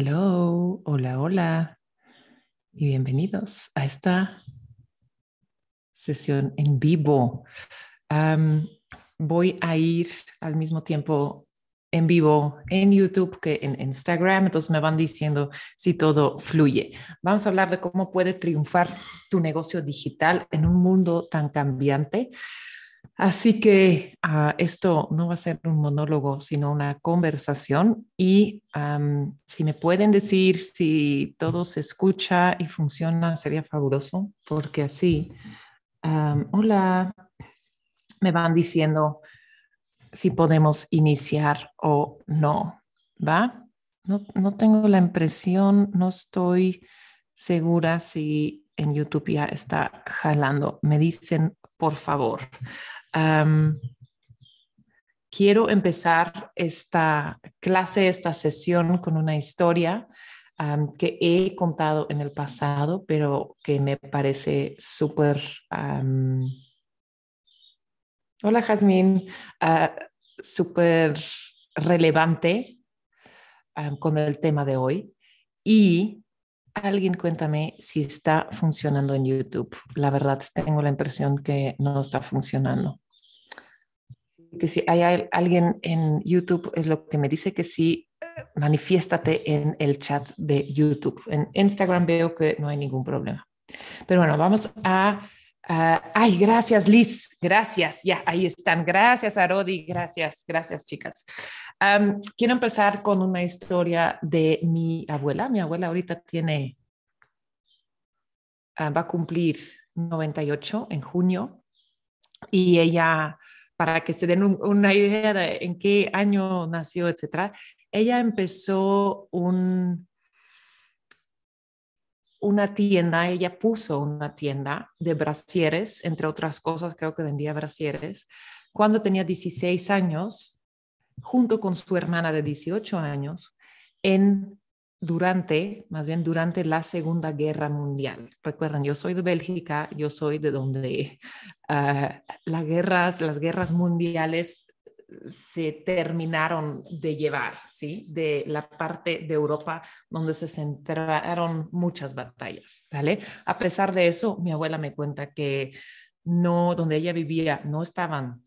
Hello, hola, hola y bienvenidos a esta sesión en vivo. voy a ir al mismo tiempo en vivo en YouTube que en Instagram, entonces me van diciendo si todo fluye. Vamos a hablar de cómo puede triunfar tu negocio digital en un mundo tan cambiante. Así que ah, esto no va a ser un monólogo, sino una conversación. Y si me pueden decir si todo se escucha y funciona, sería fabuloso, porque así, hola, me van diciendo si podemos iniciar o no. ¿Va? No, no tengo la impresión, no estoy segura si en YouTube ya está jalando. Me dicen, por favor quiero empezar esta clase, esta sesión con una historia que he contado en el pasado, pero que me parece súper... hola, Jazmín. Ah, súper relevante con el tema de hoy. Y alguien cuéntame si está funcionando en YouTube. La verdad, tengo la impresión que no está funcionando. Que si hay alguien en YouTube, es lo que me dice que sí, manifiéstate en el chat de YouTube. En Instagram veo que no hay ningún problema. Pero bueno, vamos a... ay, gracias Liz, gracias, ya, ahí están, gracias a Rodi, gracias, gracias chicas quiero empezar con una historia de mi abuela. Mi abuela ahorita tiene, ah, va a cumplir 98 en junio y ella, para que se den una idea de en qué año nació, etcétera, ella empezó una tienda, ella puso una tienda de brasieres, entre otras cosas, creo que vendía brasieres, cuando tenía 16 años junto con su hermana de 18 años en durante, más bien durante la Segunda Guerra Mundial. Recuerden, yo soy de Bélgica, yo soy de donde ah, las, guerras, las guerras mundiales se terminaron de llevar, ¿sí? De la parte de Europa donde se centraron muchas batallas, ¿vale? A pesar de eso, mi abuela me cuenta que no, donde ella vivía, no estaban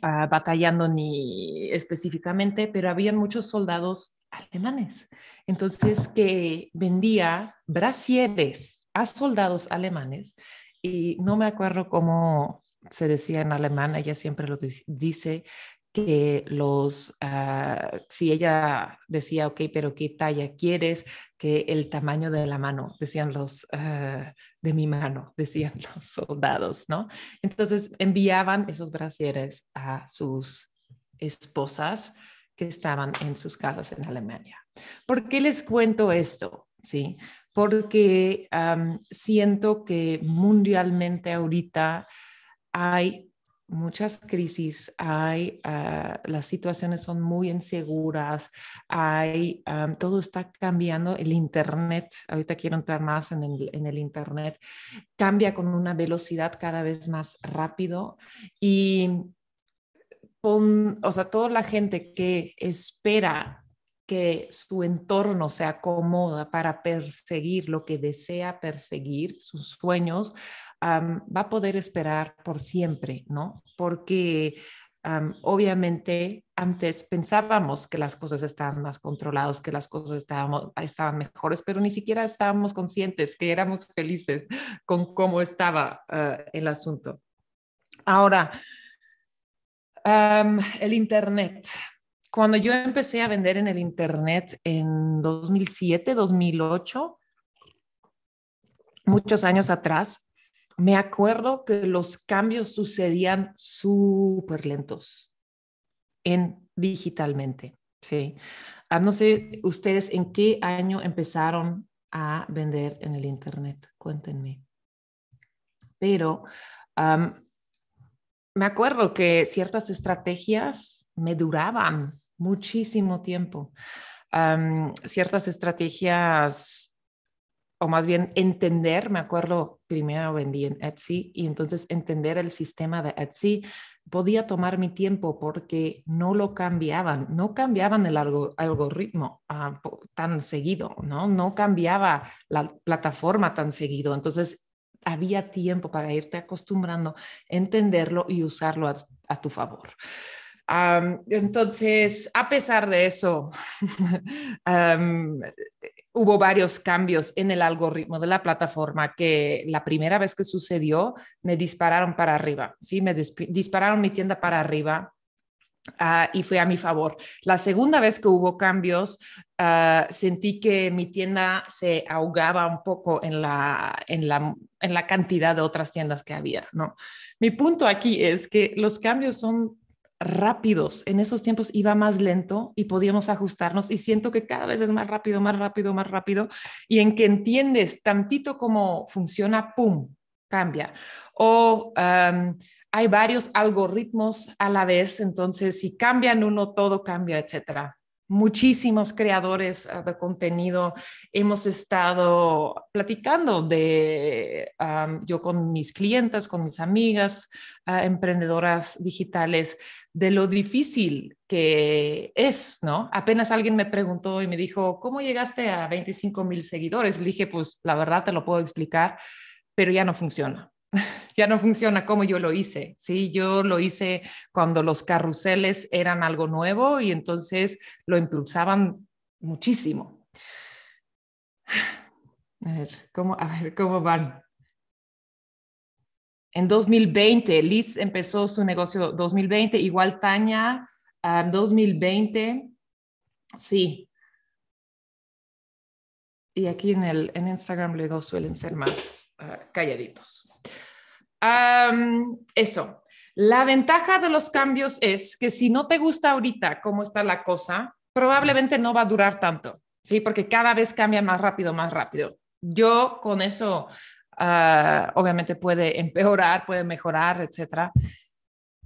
Ah, batallando ni específicamente, pero habían muchos soldados alemanes. Entonces, que vendía brasieres a soldados alemanes y no me acuerdo cómo se decía en alemán, ella siempre lo dice, que los, ah, si ella decía, ok, pero ¿qué talla quieres? Que el tamaño de la mano, decían los, ah, de mi mano, decían los soldados, ¿no? Entonces enviaban esos brasieres a sus esposas que estaban en sus casas en Alemania. ¿Por qué les cuento esto? Sí, porque siento que mundialmente ahorita hay muchas crisis, hay, ah, las situaciones son muy inseguras, hay, ah, todo está cambiando, el Internet, ahorita quiero entrar más en el, Internet, cambia con una velocidad cada vez más rápido y o sea, toda la gente que espera que su entorno se acomoda para perseguir lo que desea perseguir, sus sueños, va a poder esperar por siempre, ¿no? Porque obviamente antes pensábamos que las cosas estaban más controladas, que las cosas estaban mejores, pero ni siquiera estábamos conscientes que éramos felices con cómo estaba eh, el asunto. Ahora, el Internet. Cuando yo empecé a vender en el Internet en 2007, 2008, muchos años atrás, me acuerdo que los cambios sucedían súper lentos en digitalmente. Sí. Ah, no sé ustedes en qué año empezaron a vender en el Internet, cuéntenme. Pero me acuerdo que ciertas estrategias me duraban muchísimo tiempo. ciertas estrategias o más bien entender, me acuerdo, primero vendí en Etsy y entonces entender el sistema de Etsy, podía tomar mi tiempo porque no lo cambiaban, no cambiaban el algoritmo ah, tan seguido, ¿no? No cambiaba la plataforma tan seguido. Entonces, había tiempo para irte acostumbrando, entenderlo y usarlo a, tu favor. entonces, a pesar de eso, hubo varios cambios en el algoritmo de la plataforma que la primera vez que sucedió me dispararon para arriba, ¿sí? Me dispararon mi tienda para arriba. Ah, y fue a mi favor. La segunda vez que hubo cambios, ah, sentí que mi tienda se ahogaba un poco en la, en, la, en la cantidad de otras tiendas que había, ¿no? Mi punto aquí es que los cambios son rápidos. En esos tiempos iba más lento y podíamos ajustarnos y siento que cada vez es más rápido, más rápido, más rápido. Y en que entiendes tantito como funciona, ¡pum!, cambia. O hay varios algoritmos a la vez, entonces si cambian uno, todo cambia, etcétera muchísimos creadores ah, de contenido. Hemos estado platicando de, yo con mis clientes, con mis amigas ah, emprendedoras digitales, de lo difícil que es, ¿no? Apenas alguien me preguntó y me dijo, ¿cómo llegaste a 25 mil seguidores? Le dije, pues la verdad te lo puedo explicar, pero ya no funciona. ya no funciona como yo lo hice, ¿sí? Yo lo hice cuando los carruseles eran algo nuevo y entonces lo impulsaban muchísimo. A ver, ¿cómo, van? En 2020, Liz empezó su negocio 2020, igual Tania, 2020, um, sí. Y aquí en Instagram luego suelen ser más. Ah, calladitos. eso. La ventaja de los cambios es que si no te gusta ahorita cómo está la cosa, probablemente no va a durar tanto, ¿sí? Porque cada vez cambia más rápido, más rápido. Yo con eso, ah, obviamente puede empeorar, puede mejorar, etcétera.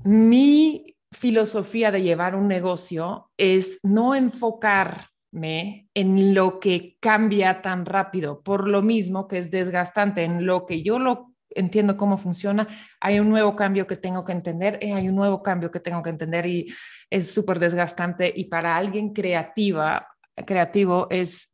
Mi filosofía de llevar un negocio es no enfocar en lo que cambia tan rápido, por lo mismo que es desgastante, en lo que yo lo entiendo cómo funciona, hay un nuevo cambio que tengo que entender, eh, hay un nuevo cambio que tengo que entender y es súper desgastante y para alguien creativa, creativo es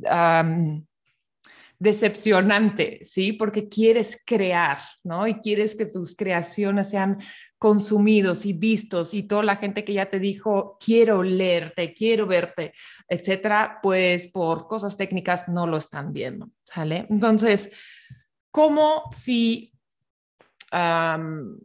decepcionante, ¿sí? Porque quieres crear, ¿no? Y quieres que tus creaciones sean consumidos y vistos y toda la gente que ya te dijo, quiero leerte, quiero verte, etcétera, pues por cosas técnicas no lo están viendo, ¿sale? Entonces, como si, bueno,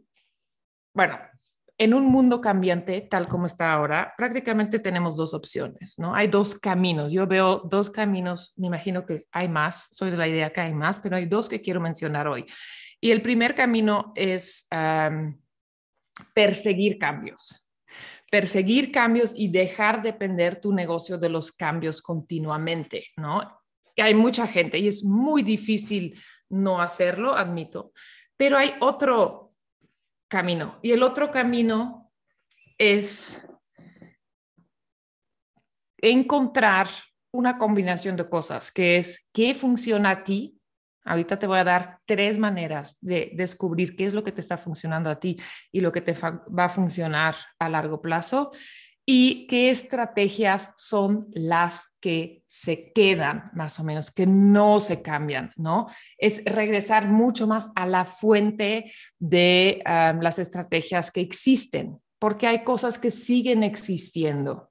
en un mundo cambiante tal como está ahora, prácticamente tenemos dos opciones, ¿no? Hay dos caminos. Yo veo dos caminos, me imagino que hay más, soy de la idea que hay más, pero hay dos que quiero mencionar hoy. Y el primer camino es perseguir cambios, perseguir cambios y dejar depender tu negocio de los cambios continuamente, ¿no? Hay mucha gente y es muy difícil no hacerlo, admito, pero hay otro camino y el otro camino es encontrar una combinación de cosas, que es qué funciona a ti Ahorita te voy a dar tres maneras de descubrir qué es lo que te está funcionando a ti y lo que te va a funcionar a largo plazo y qué estrategias son las que se quedan, más o menos, que no se cambian, ¿no? Es regresar mucho más a la fuente de ah, las estrategias que existen, porque hay cosas que siguen existiendo,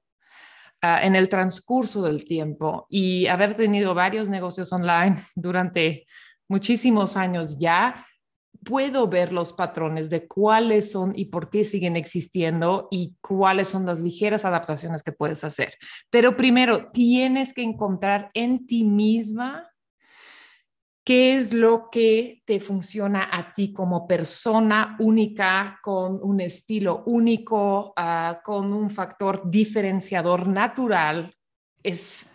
Ah, en el transcurso del tiempo y haber tenido varios negocios online durante muchísimos años ya, puedo ver los patrones de cuáles son y por qué siguen existiendo y cuáles son las ligeras adaptaciones que puedes hacer. Pero primero, tienes que encontrar en ti misma qué es lo que te funciona a ti como persona única, con un estilo único, ah, con un factor diferenciador natural. Es,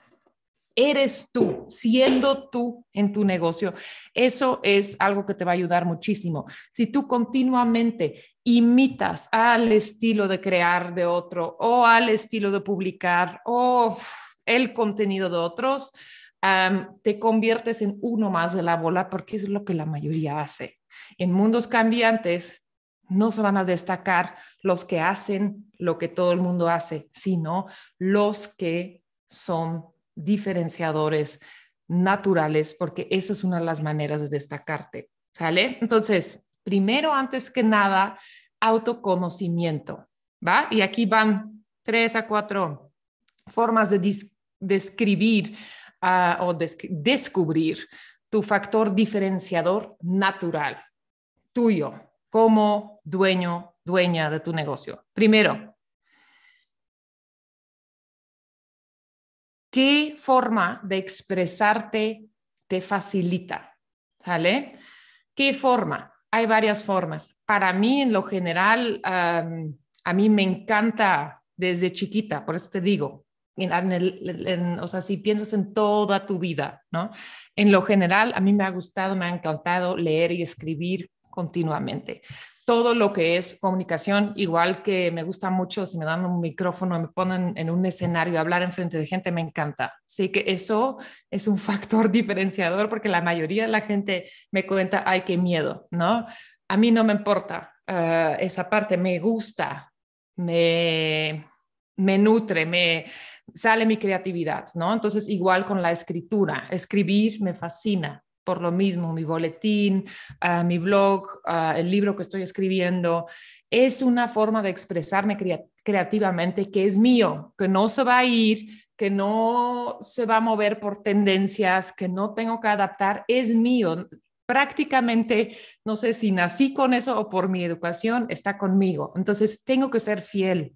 eres tú, siendo tú en tu negocio. Eso es algo que te va a ayudar muchísimo. Si tú continuamente imitas al estilo de crear de otro o al estilo de publicar o el contenido de otros, te conviertes en uno más de la bola porque es lo que la mayoría hace. En mundos cambiantes no se van a destacar los que hacen lo que todo el mundo hace, sino los que son diferenciadores naturales, porque eso es una de las maneras de destacarte. ¿Sale? Entonces, primero, antes que nada, autoconocimiento, ¿va? Y aquí van tres a cuatro formas de describir o descubrir tu factor diferenciador natural, tuyo, como dueño, dueña de tu negocio. Primero, ¿qué forma de expresarte te facilita? ¿Qué forma? Hay varias formas. Para mí, en lo general, a mí me encanta desde chiquita, por eso te digo, o sea, si piensas en toda tu vida, ¿no? En lo general, a mí me ha gustado, me ha encantado leer y escribir continuamente. Todo lo que es comunicación, igual que me gusta mucho, si me dan un micrófono, me ponen en un escenario hablar hablar enfrente de gente, me encanta. Así que eso es un factor diferenciador porque la mayoría de la gente me cuenta, ay, qué miedo, ¿no? A mí no me importa eh, esa parte, me gusta, me, me nutre, me, sale mi creatividad, ¿no? Entonces, igual con la escritura, escribir me fascina, por lo mismo, mi boletín, ah, mi blog, ah, el libro que estoy escribiendo, es una forma de expresarme creativamente que es mío, que no se va a ir, que no se va a mover por tendencias, que no tengo que adaptar, es mío. Prácticamente, no sé si nací con eso o por mi educación, está conmigo. Entonces, tengo que ser fiel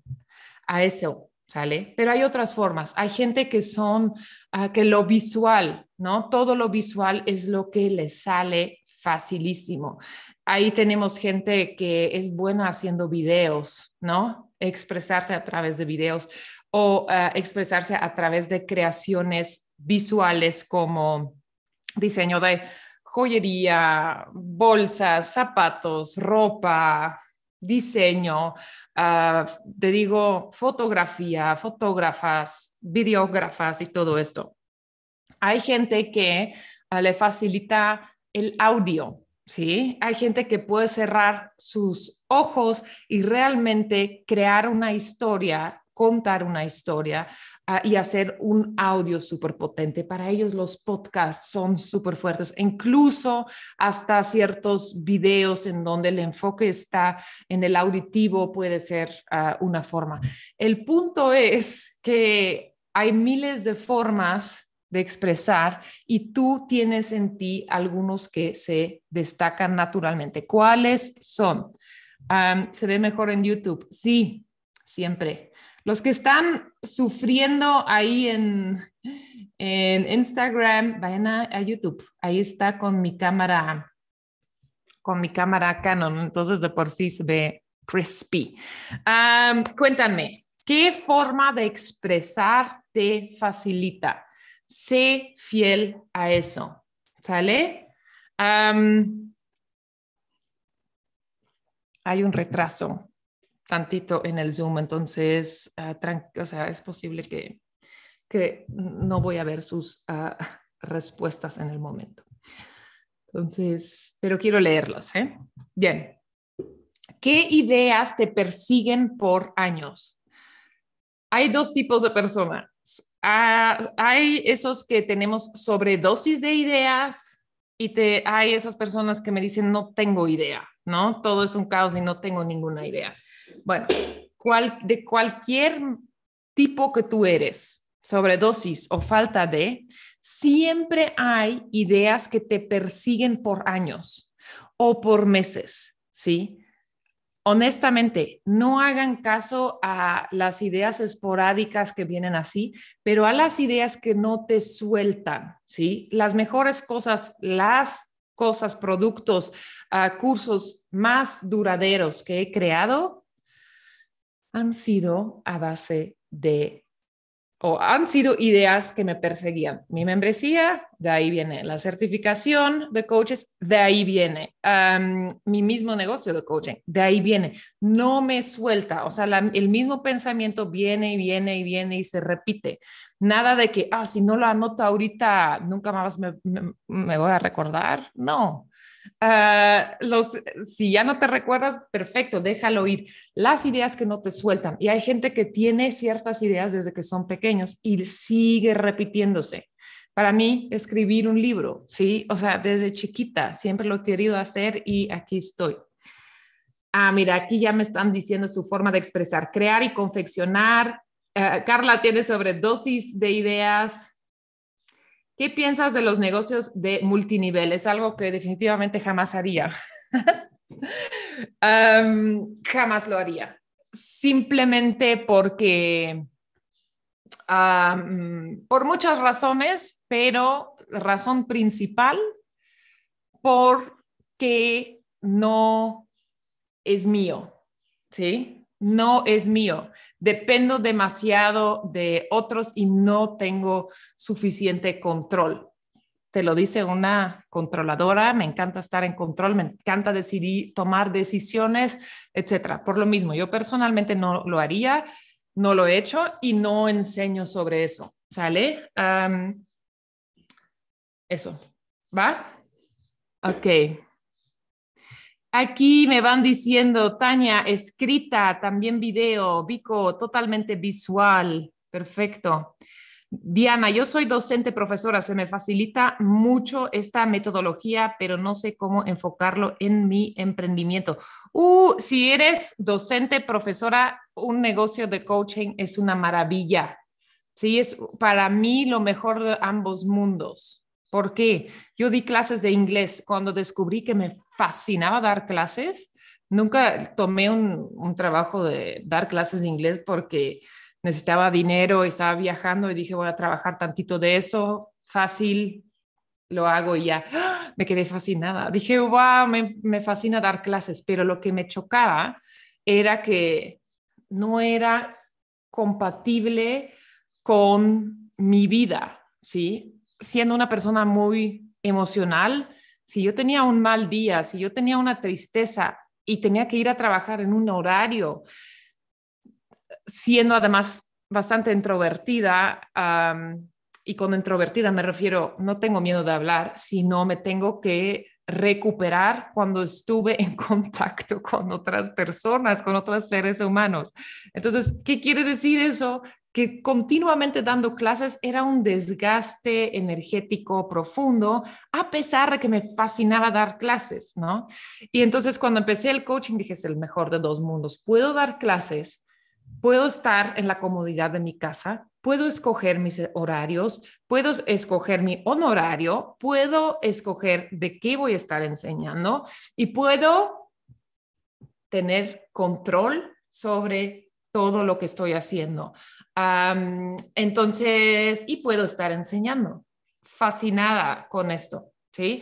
a eso. ¿sale? Pero hay otras formas. Hay gente que son, ah, que lo visual, ¿no? Todo lo visual es lo que le sale facilísimo. Ahí tenemos gente que es buena haciendo videos, ¿no? Expresarse a través de videos o ah, expresarse a través de creaciones visuales como diseño de joyería, bolsas, zapatos, ropa, diseño, ah, te digo fotografía, fotógrafas, videógrafas y todo esto. Hay gente que ah, le facilita el audio, ¿sí? Hay gente que puede cerrar sus ojos y realmente crear una historia contar una historia ah, y hacer un audio súper potente. Para ellos los podcasts son súper fuertes, incluso hasta ciertos videos en donde el enfoque está en el auditivo puede ser ah, una forma. El punto es que hay miles de formas de expresar y tú tienes en ti algunos que se destacan naturalmente. ¿Cuáles son? Ah, ¿Se ve mejor en YouTube? Sí, siempre los que están sufriendo ahí en, Instagram, vayan a, YouTube. Ahí está con mi cámara, con mi cámara Canon. Entonces de por sí se ve crispy. cuéntame, ¿qué forma de expresar te facilita? Sé fiel a eso. ¿Sale? hay un retraso tantito en el Zoom, entonces, ah, o sea, es posible que, que, no voy a ver sus ah, respuestas en el momento. Entonces, pero quiero leerlas, ¿eh? Bien. ¿Qué ideas te persiguen por años? Hay dos tipos de personas. Ah, hay esos que tenemos sobredosis de ideas y te, hay esas personas que me dicen no tengo idea, ¿no? Todo es un caos y no tengo ninguna idea. Bueno, de cualquier tipo que tú eres, sobredosis o falta de, siempre hay ideas que te persiguen por años o por meses, ¿sí? honestamente, no hagan caso a las ideas esporádicas que vienen así, pero a las ideas que no te sueltan, ¿sí? Las mejores cosas, las cosas, productos, ah, cursos más duraderos que he creado han sido a base de, o han sido ideas que me perseguían. Mi membresía, de ahí viene. La certificación de coaches, de ahí viene. mi mismo negocio de coaching, de ahí viene. No me suelta, o sea, el mismo pensamiento viene y viene y viene y se repite. Nada de que, ah, si no lo anoto ahorita, nunca más me voy a recordar. No, Ah, los, si ya no te recuerdas, perfecto, déjalo ir. Las ideas que no te sueltan. Y hay gente que tiene ciertas ideas desde que son pequeños y sigue repitiéndose. Para mí, escribir un libro, ¿sí? O sea, desde chiquita siempre lo he querido hacer y aquí estoy. Ah, mira, aquí ya me están diciendo su forma de expresar, crear y confeccionar. Ah, Carla tiene sobre dosis de ideas. ¿Qué piensas de los negocios de multinivel? Es algo que definitivamente jamás haría. jamás lo haría. Simplemente porque, por muchas razones, pero razón principal, porque no es mío, ¿sí? no es mío. Dependo demasiado de otros y no tengo suficiente control. Te lo dice una controladora, me encanta estar en control, me encanta decidir, tomar decisiones, etcétera. Por lo mismo, yo personalmente no lo haría, no lo he hecho y no enseño sobre eso. ¿Sale? eso. ¿Va? Ok. Aquí me van diciendo, Tania, escrita, también video, Vico, totalmente visual, perfecto. Diana, yo soy docente profesora, se me facilita mucho esta metodología, pero no sé cómo enfocarlo en mi emprendimiento. Uh, si eres docente profesora, un negocio de coaching es una maravilla. Sí, es para mí lo mejor de ambos mundos. ¿Por qué? Yo di clases de inglés cuando descubrí que me fascinaba dar clases. Nunca tomé un, trabajo de dar clases de inglés porque necesitaba dinero, estaba viajando y dije, voy a trabajar tantito de eso, fácil, lo hago y ya. ¡Ah! Me quedé fascinada. Dije, wow, me, fascina dar clases, pero lo que me chocaba era que no era compatible con mi vida, ¿sí? Siendo una persona muy emocional, si yo tenía un mal día, si yo tenía una tristeza y tenía que ir a trabajar en un horario, siendo además bastante introvertida, y con introvertida me refiero, no tengo miedo de hablar, sino me tengo que recuperar cuando estuve en contacto con otras personas, con otros seres humanos. Entonces, ¿qué quiere decir eso? que continuamente dando clases era un desgaste energético profundo, a pesar de que me fascinaba dar clases, ¿no? Y entonces cuando empecé el coaching dije, es el mejor de dos mundos. Puedo dar clases, puedo estar en la comodidad de mi casa, puedo escoger mis horarios, puedo escoger mi honorario, puedo escoger de qué voy a estar enseñando y puedo tener control sobre todo lo que estoy haciendo. entonces, y puedo estar enseñando, fascinada con esto, ¿sí?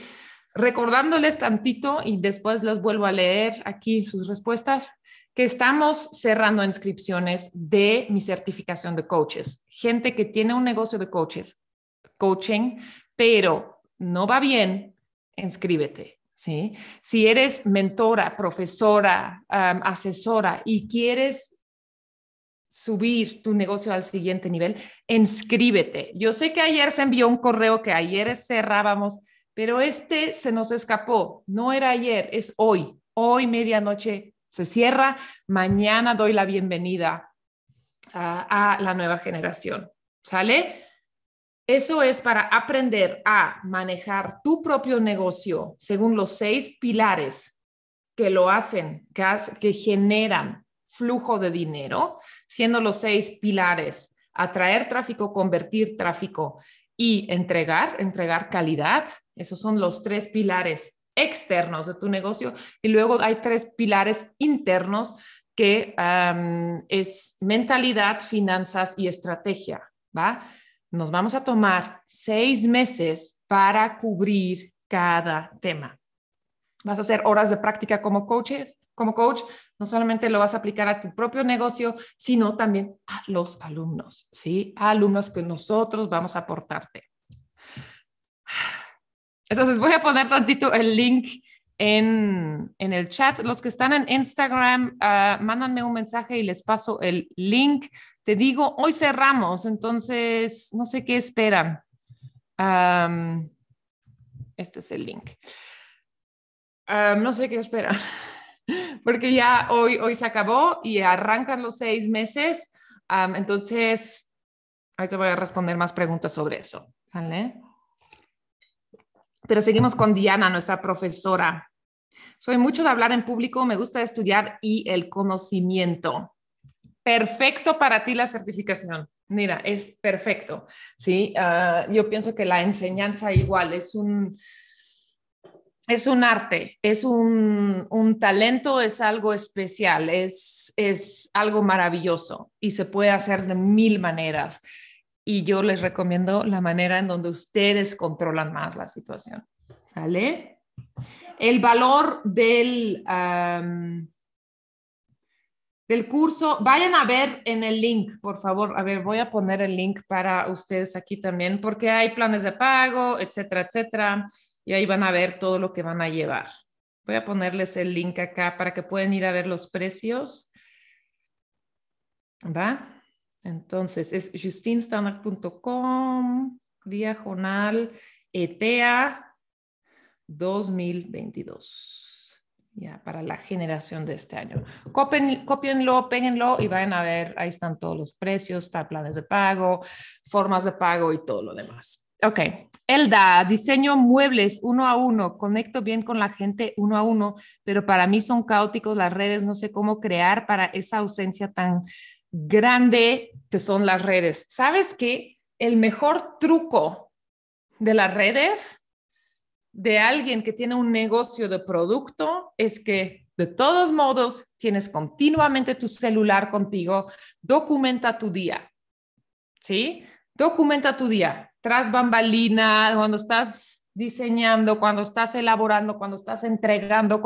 Recordándoles tantito y después los vuelvo a leer aquí sus respuestas, que estamos cerrando inscripciones de mi certificación de coaches. Gente que tiene un negocio de coaches, coaching, pero no va bien, inscríbete. ¿Sí? Si eres mentora, profesora, asesora y quieres subir tu negocio al siguiente nivel, inscríbete. Yo sé que ayer se envió un correo que ayer cerrábamos, pero este se nos escapó. No era ayer, es hoy. Hoy medianoche se cierra. Mañana doy la bienvenida a, la nueva generación. ¿Sale? Eso es para aprender a manejar tu propio negocio según los seis pilares que lo hacen, que generan flujo de dinero, siendo los seis pilares, atraer tráfico, convertir tráfico y entregar, entregar calidad. Esos son los tres pilares externos de tu negocio. Y luego hay tres pilares internos que es mentalidad, finanzas y estrategia, ¿va? Nos vamos a tomar seis meses para cubrir cada tema. Vas a hacer horas de práctica como coaches, como coach, no solamente lo vas a aplicar a tu propio negocio, sino también a los alumnos, ¿sí? A alumnos que nosotros vamos a aportarte. Entonces voy a poner tantito el link en, en el chat. Los que están en Instagram, uh, mándanme un mensaje y les paso el link. Te digo, hoy cerramos, entonces no sé qué esperan. este es el link. no sé qué esperan. porque ya hoy, hoy se acabó y arrancan los seis meses. entonces, ahí te voy a responder más preguntas sobre eso. Pero seguimos con Diana, nuestra profesora. Soy mucho de hablar en público, me gusta estudiar y el conocimiento. Perfecto para ti la certificación. Mira, es perfecto. Sí, ah, yo pienso que la enseñanza igual es un, es un arte, es un, talento, es algo especial, es, es, algo maravilloso y se puede hacer de mil maneras. Y yo les recomiendo la manera en donde ustedes controlan más la situación. ¿Sale? El valor del, del curso, vayan a ver en el link, por favor. A ver, voy a poner el link para ustedes aquí también, porque hay planes de pago, etcétera, etcétera y ahí van a ver todo lo que van a llevar. Voy a ponerles el link acá para que puedan ir a ver los precios. ¿Va? Entonces es justinstandard.com, diagonal, ETEA 2022. Ya, para la generación de este año. Copien, copienlo, péguenlo y vayan a ver, ahí están todos los precios, planes de pago, formas de pago y todo lo demás. Ok. Elda, diseño muebles uno a uno, conecto bien con la gente uno a uno, pero para mí son caóticos las redes, no sé cómo crear para esa ausencia tan grande que son las redes. ¿Sabes qué? El mejor truco de las redes de alguien que tiene un negocio de producto es que de todos modos tienes continuamente tu celular contigo, documenta tu día, ¿sí? Documenta tu día tras bambalina, cuando estás diseñando, cuando estás elaborando, cuando estás entregando,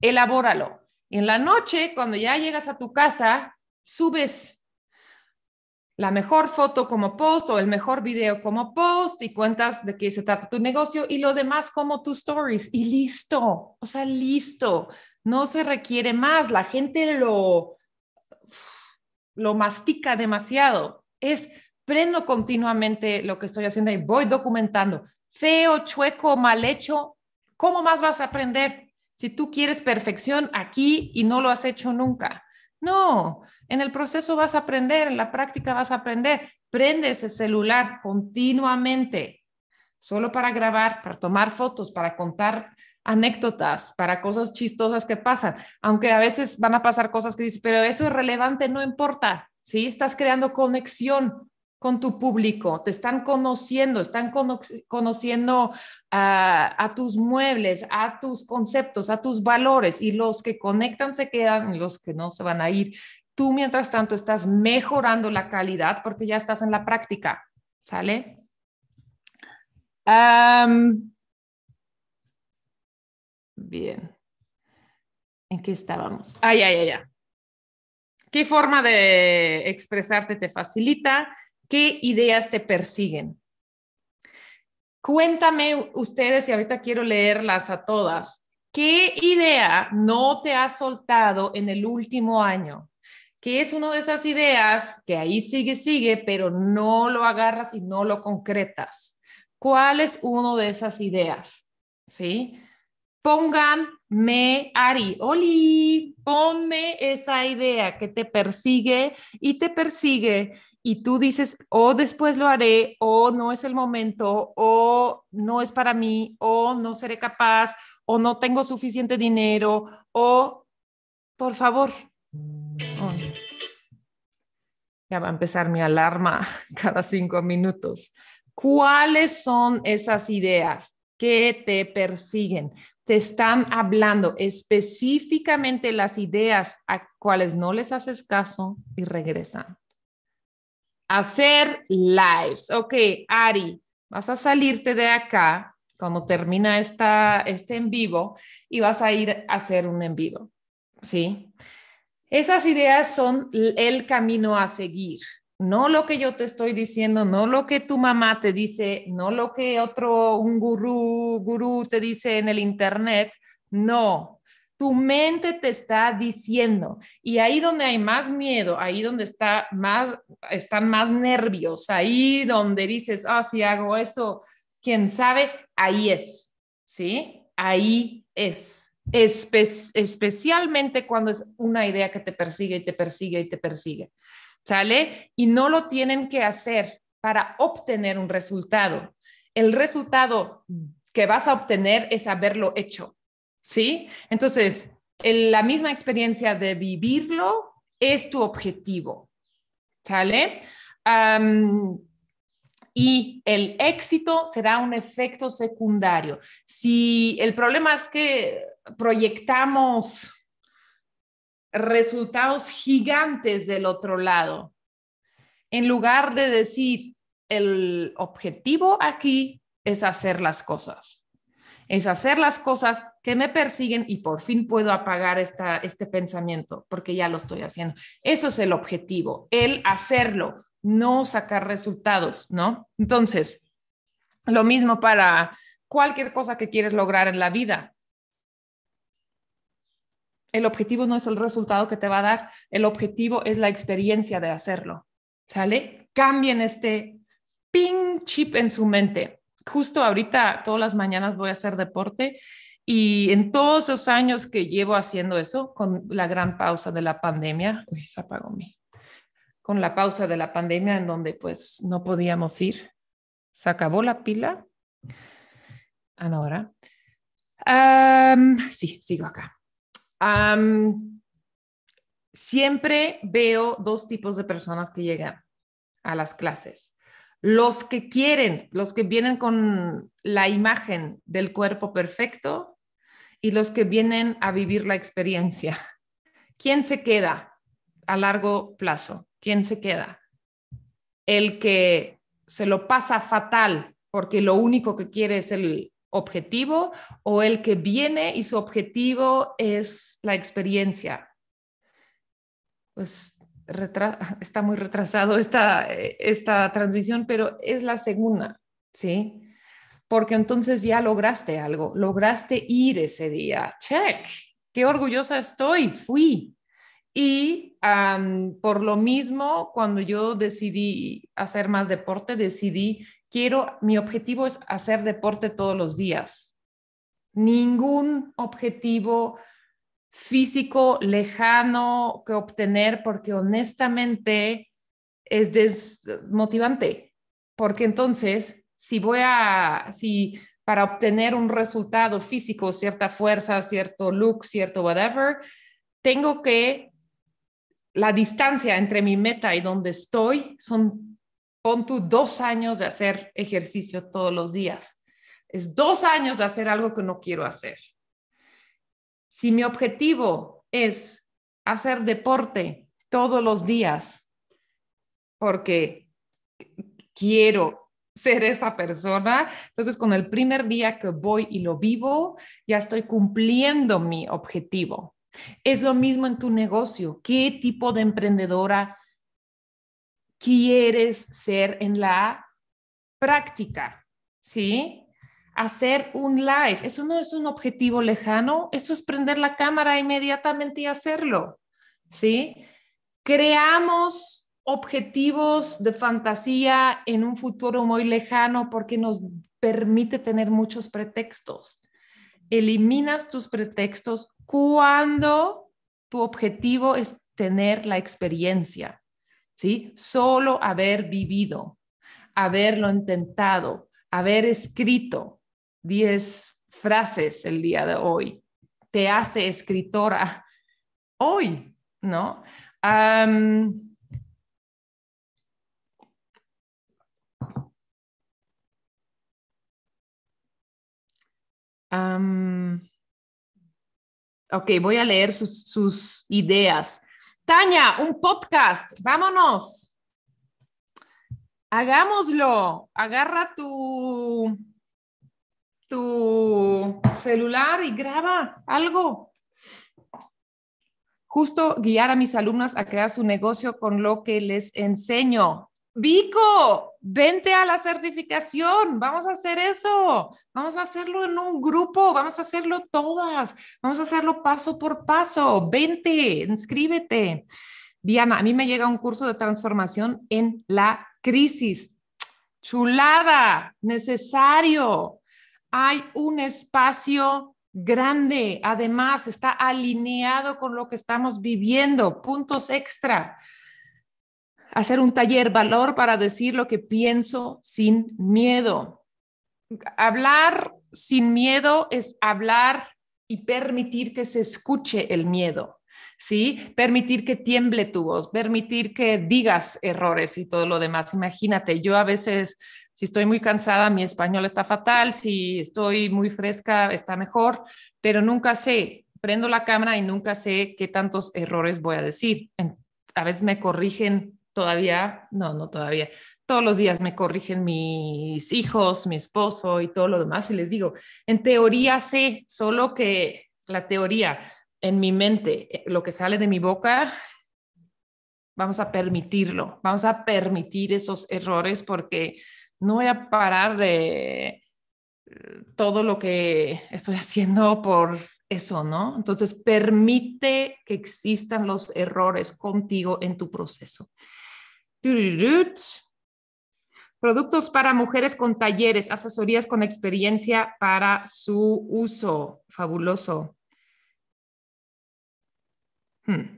elabóralo. en la noche, cuando ya llegas a tu casa, subes la mejor foto como post o el mejor video como post y cuentas de qué se trata tu negocio y lo demás como tus stories y listo, o sea, listo, no se requiere más, la gente lo, lo mastica demasiado, es prendo continuamente lo que estoy haciendo y voy documentando. Feo, chueco, mal hecho, ¿cómo más vas a aprender si tú quieres perfección aquí y no lo has hecho nunca? No, en el proceso vas a aprender, en la práctica vas a aprender. Prende ese celular continuamente, solo para grabar, para tomar fotos, para contar anécdotas, para cosas chistosas que pasan, aunque a veces van a pasar cosas que dices, pero eso es relevante, no importa, ¿sí? Estás creando conexión con tu público, te están conociendo, están conociendo a tus muebles, a tus conceptos, a tus valores y los que conectan se quedan y los que no se van a ir. Tú mientras tanto estás mejorando la calidad porque ya estás en la práctica, ¿sale? bien. ¿En qué estábamos? Ay ay, ay, ya. ¿Qué forma de expresarte te facilita? ¿Qué ideas te persiguen? Cuéntame ustedes, y ahorita quiero leerlas a todas, ¿qué idea no te ha soltado en el último año? ¿Qué es una de esas ideas que ahí sigue, sigue, pero no lo agarras y no lo concretas. ¿Cuál es una de esas ideas? ¿Sí? Pongan me, Ari, Oli, ponme esa idea que te persigue y te persigue y tú dices, o después lo haré, o no es el momento, o no es para mí, o no seré capaz, o no tengo suficiente dinero, o por favor. Oh. Ya va a empezar mi alarma cada cinco minutos. ¿Cuáles son esas ideas que te persiguen? te están hablando específicamente las ideas a cuales no les haces caso y regresan. Hacer lives. Ok, Ari, vas a salirte de acá cuando termina este en vivo y vas a ir a hacer un en vivo. ¿Sí? Esas ideas son el camino a seguir no lo que yo te estoy diciendo, no lo que tu mamá te dice, no lo que otro, un gurú, gurú te dice en el internet, no. Tu mente te está diciendo y ahí donde hay más miedo, ahí donde está más, están más nervios, ahí donde dices, ah, si hago eso, quién sabe, ahí es, ¿sí? Ahí es. especialmente cuando es una idea que te persigue y te persigue y te persigue. ¿sale? Y no lo tienen que hacer para obtener un resultado. El resultado que vas a obtener es haberlo hecho, ¿sí? Entonces, la misma experiencia de vivirlo es tu objetivo, ¿sale? y el éxito será un efecto secundario. Si el problema es que proyectamos resultados gigantes del otro lado. En lugar de decir, el objetivo aquí es hacer las cosas, es hacer las cosas que me persiguen y por fin puedo apagar esta, este pensamiento porque ya lo estoy haciendo. Eso es el objetivo, el hacerlo, no sacar resultados, ¿no? Entonces, lo mismo para cualquier cosa que quieres lograr en la vida. El objetivo no es el resultado que te va a dar, el objetivo es la experiencia de hacerlo. ¿Sale? Cambien este ping chip en su mente. Justo ahorita, todas las mañanas voy a hacer deporte y en todos esos años que llevo haciendo eso, con la gran pausa de la pandemia, uy, se apagó mi, con la pausa de la pandemia en donde pues no podíamos ir, se acabó la pila. Ahora, sí, sigo acá siempre veo dos tipos de personas que llegan a las clases. Los que quieren, los que vienen con la imagen del cuerpo perfecto y los que vienen a vivir la experiencia. ¿Quién se queda a largo plazo? ¿Quién se queda? El que se lo pasa fatal porque lo único que quiere es el objetivo o el que viene y su objetivo es la experiencia. Pues está muy retrasado esta, eh, esta transmisión, pero es la segunda, ¿sí? Porque entonces ya lograste algo, lograste ir ese día. Check, qué orgullosa estoy, fui. Y por lo mismo, cuando yo decidí hacer más deporte, decidí quiero, mi objetivo es hacer deporte todos los días. Ningún objetivo físico lejano que obtener porque honestamente es desmotivante. Porque entonces, si voy a, si para obtener un resultado físico, cierta fuerza, cierto look, cierto whatever, tengo que la distancia entre mi meta y donde estoy son pon tú dos años de hacer ejercicio todos los días. Es dos años de hacer algo que no quiero hacer. Si mi objetivo es hacer deporte todos los días, porque quiero ser esa persona, entonces con el primer día que voy y lo vivo, ya estoy cumpliendo mi objetivo. Es lo mismo en tu negocio. ¿Qué tipo de emprendedora quieres ser en la práctica, ¿sí? Hacer un live, eso no es un objetivo lejano, eso es prender la cámara inmediatamente y hacerlo, ¿sí? Creamos objetivos de fantasía en un futuro muy lejano porque nos permite tener muchos pretextos. Eliminas tus pretextos cuando tu objetivo es tener la experiencia. ¿sí? Solo haber vivido, haberlo intentado, haber escrito 10 frases el día de hoy, te hace escritora hoy, ¿no? voy a leer sus, sus ideas Tania, un podcast, vámonos. Hagámoslo. Agarra tu, tu celular y graba algo. Justo guiar a mis alumnas a crear su negocio con lo que les enseño. Vico, Vente a la certificación, vamos a hacer eso, vamos a hacerlo en un grupo, vamos a hacerlo todas, vamos a hacerlo paso por paso, vente, inscríbete. Diana, a mí me llega un curso de transformación en la crisis. Chulada, necesario. Hay un espacio grande, además está alineado con lo que estamos viviendo, puntos extra hacer un taller, valor para decir lo que pienso sin miedo. Hablar sin miedo es hablar y permitir que se escuche el miedo, ¿sí? Permitir que tiemble tu voz, permitir que digas errores y todo lo demás. Imagínate, yo a veces, si estoy muy cansada, mi español está fatal, si estoy muy fresca, está mejor, pero nunca sé, prendo la cámara y nunca sé qué tantos errores voy a decir. A veces me corrigen todavía, no, no todavía, todos los días me corrigen mis hijos, mi esposo y todo lo demás y les digo, en teoría sé, solo que la teoría en mi mente, eh, lo que sale de mi boca, vamos a permitirlo, vamos a permitir esos errores porque no voy a parar de eh, todo lo que estoy haciendo por eso, ¿no? Entonces, permite que existan los errores contigo en tu proceso. Productos para mujeres con talleres, asesorías con experiencia para su uso. Fabuloso. Hmm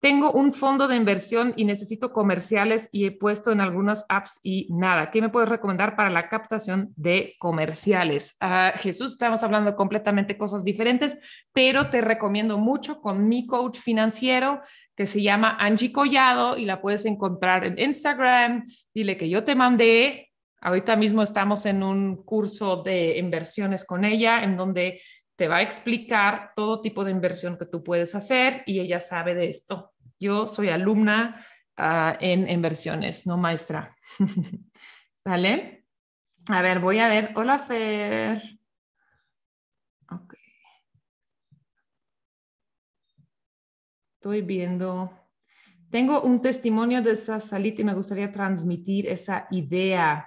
tengo un fondo de inversión y necesito comerciales y he puesto en algunas apps y nada. ¿Qué me puedes recomendar para la captación de comerciales? Ah, Jesús, estamos hablando completamente cosas diferentes, pero te recomiendo mucho con mi coach financiero que se llama Angie Collado y la puedes encontrar en Instagram. Dile que yo te mandé. Ahorita mismo estamos en un curso de inversiones con ella en donde te va a explicar todo tipo de inversión que tú puedes hacer y ella sabe de esto. Yo soy alumna ah, en inversiones, no maestra. ¿Vale? A ver, voy a ver. Hola, Fer. Ok. Estoy viendo. Tengo un testimonio de esa salita y me gustaría transmitir esa idea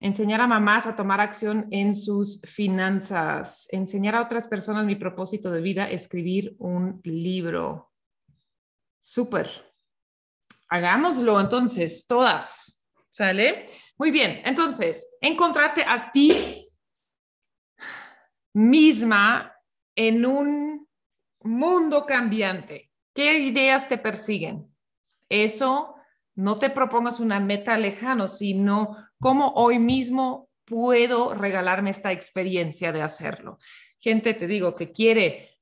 enseñar a mamás a tomar acción en sus finanzas, enseñar a otras personas mi propósito de vida, escribir un libro. Súper. Hagámoslo entonces, todas. ¿Sale? Muy bien, entonces, encontrarte a ti misma en un mundo cambiante. ¿Qué ideas te persiguen? Eso no te propongas una meta lejano, sino cómo hoy mismo puedo regalarme esta experiencia de hacerlo. Gente, te digo, que quiere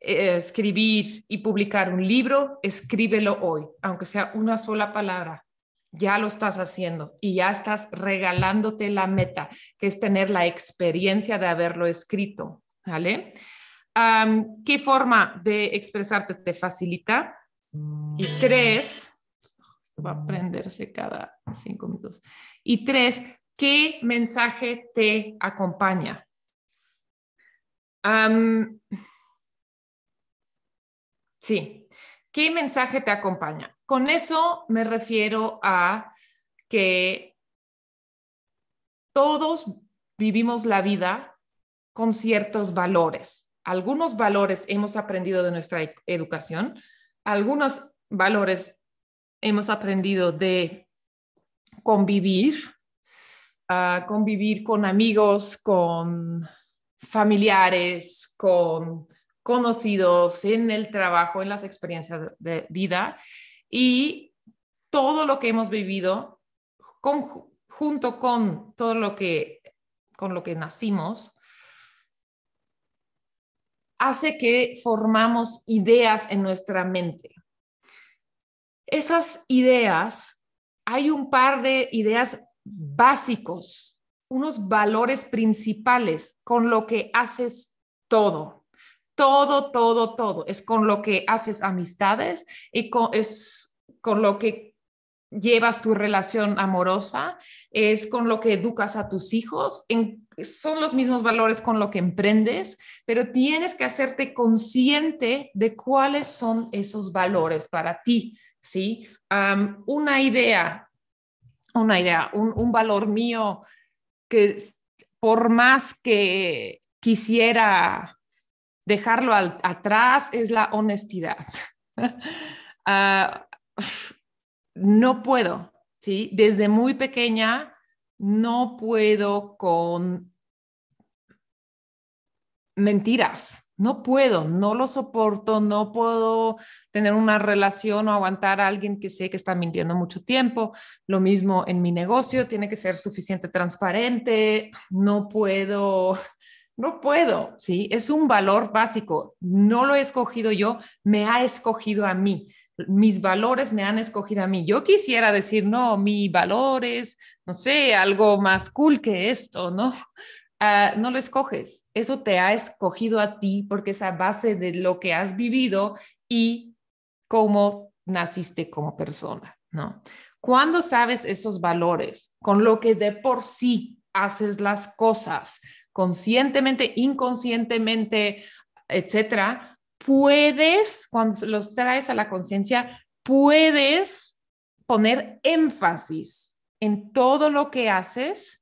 eh, escribir y publicar un libro, escríbelo hoy, aunque sea una sola palabra. Ya lo estás haciendo y ya estás regalándote la meta, que es tener la experiencia de haberlo escrito. ¿Vale? ¿Qué forma de expresarte te facilita? ¿Y crees va a prenderse cada cinco minutos. Y tres, ¿qué mensaje te acompaña? sí, ¿qué mensaje te acompaña? Con eso me refiero a que todos vivimos la vida con ciertos valores. Algunos valores hemos aprendido de nuestra educación, algunos valores hemos aprendido de convivir, convivir con amigos, con familiares, con conocidos, en el trabajo, en las experiencias de vida y todo lo que hemos vivido junto con todo lo que con lo que nacimos hace que formamos ideas en nuestra mente esas ideas, hay un par de ideas básicos, unos valores principales con lo que haces todo. Todo, todo, todo. Es con lo que haces amistades y es con lo que llevas tu relación amorosa, es con lo que educas a tus hijos, son los mismos valores con lo que emprendes, pero tienes que hacerte consciente de cuáles son esos valores para ti, ¿sí? una idea, una idea, un, valor mío que por más que quisiera dejarlo atrás es la honestidad. Ah, no puedo, Desde muy pequeña no puedo con mentiras, no puedo, no lo soporto, no puedo tener una relación o aguantar a alguien que sé que está mintiendo mucho tiempo. Lo mismo en mi negocio, tiene que ser suficiente transparente, no puedo, no puedo, ¿sí? Es un valor básico, no lo he escogido yo, me ha escogido a mí. Mis valores me han escogido a mí. Yo quisiera decir, no, mi valores, no sé, algo más cool que esto, ¿no? Ah, no lo escoges, eso te ha escogido a ti porque es a base de lo que has vivido y cómo naciste como persona, ¿no? Cuando sabes esos valores, con lo que de por sí haces las cosas, conscientemente, inconscientemente, etcétera, puedes, cuando los traes a la conciencia, puedes poner énfasis en todo lo que haces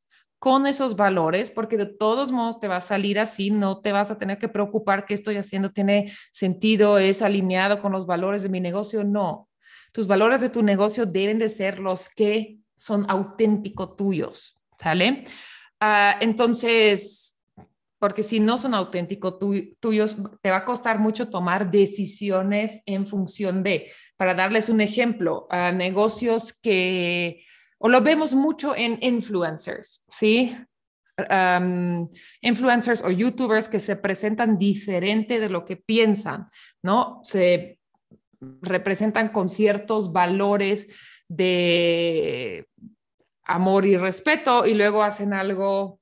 con esos valores, porque de todos modos te va a salir así, no te vas a tener que preocupar que estoy haciendo tiene sentido, es alineado con los valores de mi negocio, no. Tus valores de tu negocio deben de ser los que son auténticos tuyos, ¿sale? Ah, entonces, porque si no son auténticos tuyos, te va a costar mucho tomar decisiones en función de, para darles un ejemplo, a negocios que o lo vemos mucho en influencers, ¿sí? influencers o youtubers que se presentan diferente de lo que piensan, ¿no? Se representan con ciertos valores de amor y respeto y luego hacen algo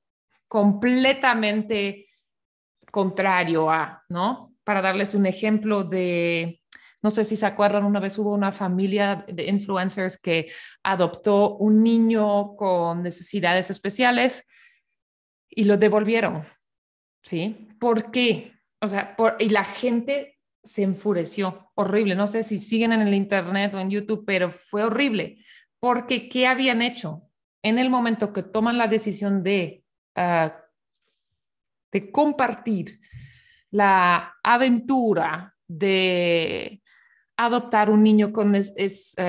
completamente contrario a, ¿no? Para darles un ejemplo de no sé si se acuerdan, una vez hubo una familia de influencers que adoptó un niño con necesidades especiales y lo devolvieron. ¿Sí? ¿Por qué? O sea, y la gente se enfureció, horrible. No sé si siguen en el internet o en YouTube, pero fue horrible. Porque, ¿qué habían hecho? En el momento que toman la decisión de, ah, de compartir la aventura de adoptar un niño con eh,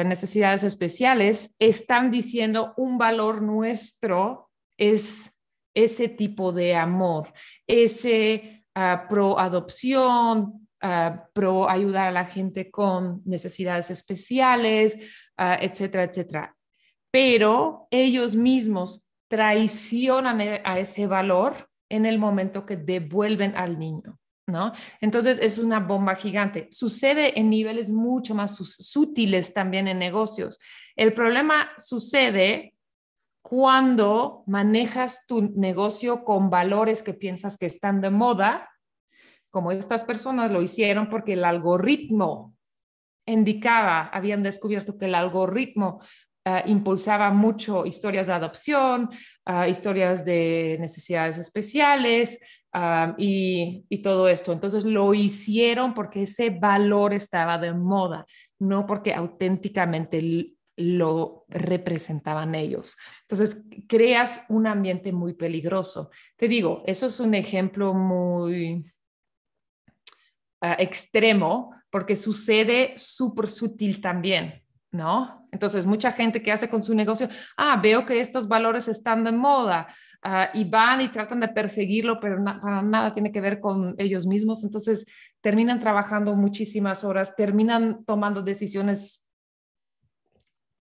necesidades especiales, están diciendo un valor nuestro es ese tipo de amor, ese ah, pro adopción, ah, pro ayudar a la gente con necesidades especiales, ah, etcétera, etcétera. Pero ellos mismos traicionan e-, a ese valor en el momento que devuelven al niño. Entonces es una bomba gigante. Sucede en niveles mucho más sutiles también en negocios. El problema sucede cuando manejas tu negocio con valores que piensas que están de moda, como estas personas lo hicieron porque el algoritmo indicaba, habían descubierto que el algoritmo ah, impulsaba mucho historias de adopción, ah, historias de necesidades especiales, y, todo esto. Entonces lo hicieron porque ese valor estaba de moda, no porque auténticamente lo representaban ellos. Entonces, creas un ambiente muy peligroso. Te digo, eso es un ejemplo muy ah, extremo porque sucede súper sutil también, ¿no? Entonces, mucha gente que hace con su negocio, ah, veo que estos valores están de moda, Ah, y van y tratan de perseguirlo, pero para nada tiene que ver con ellos mismos. Entonces terminan trabajando muchísimas horas, terminan tomando decisiones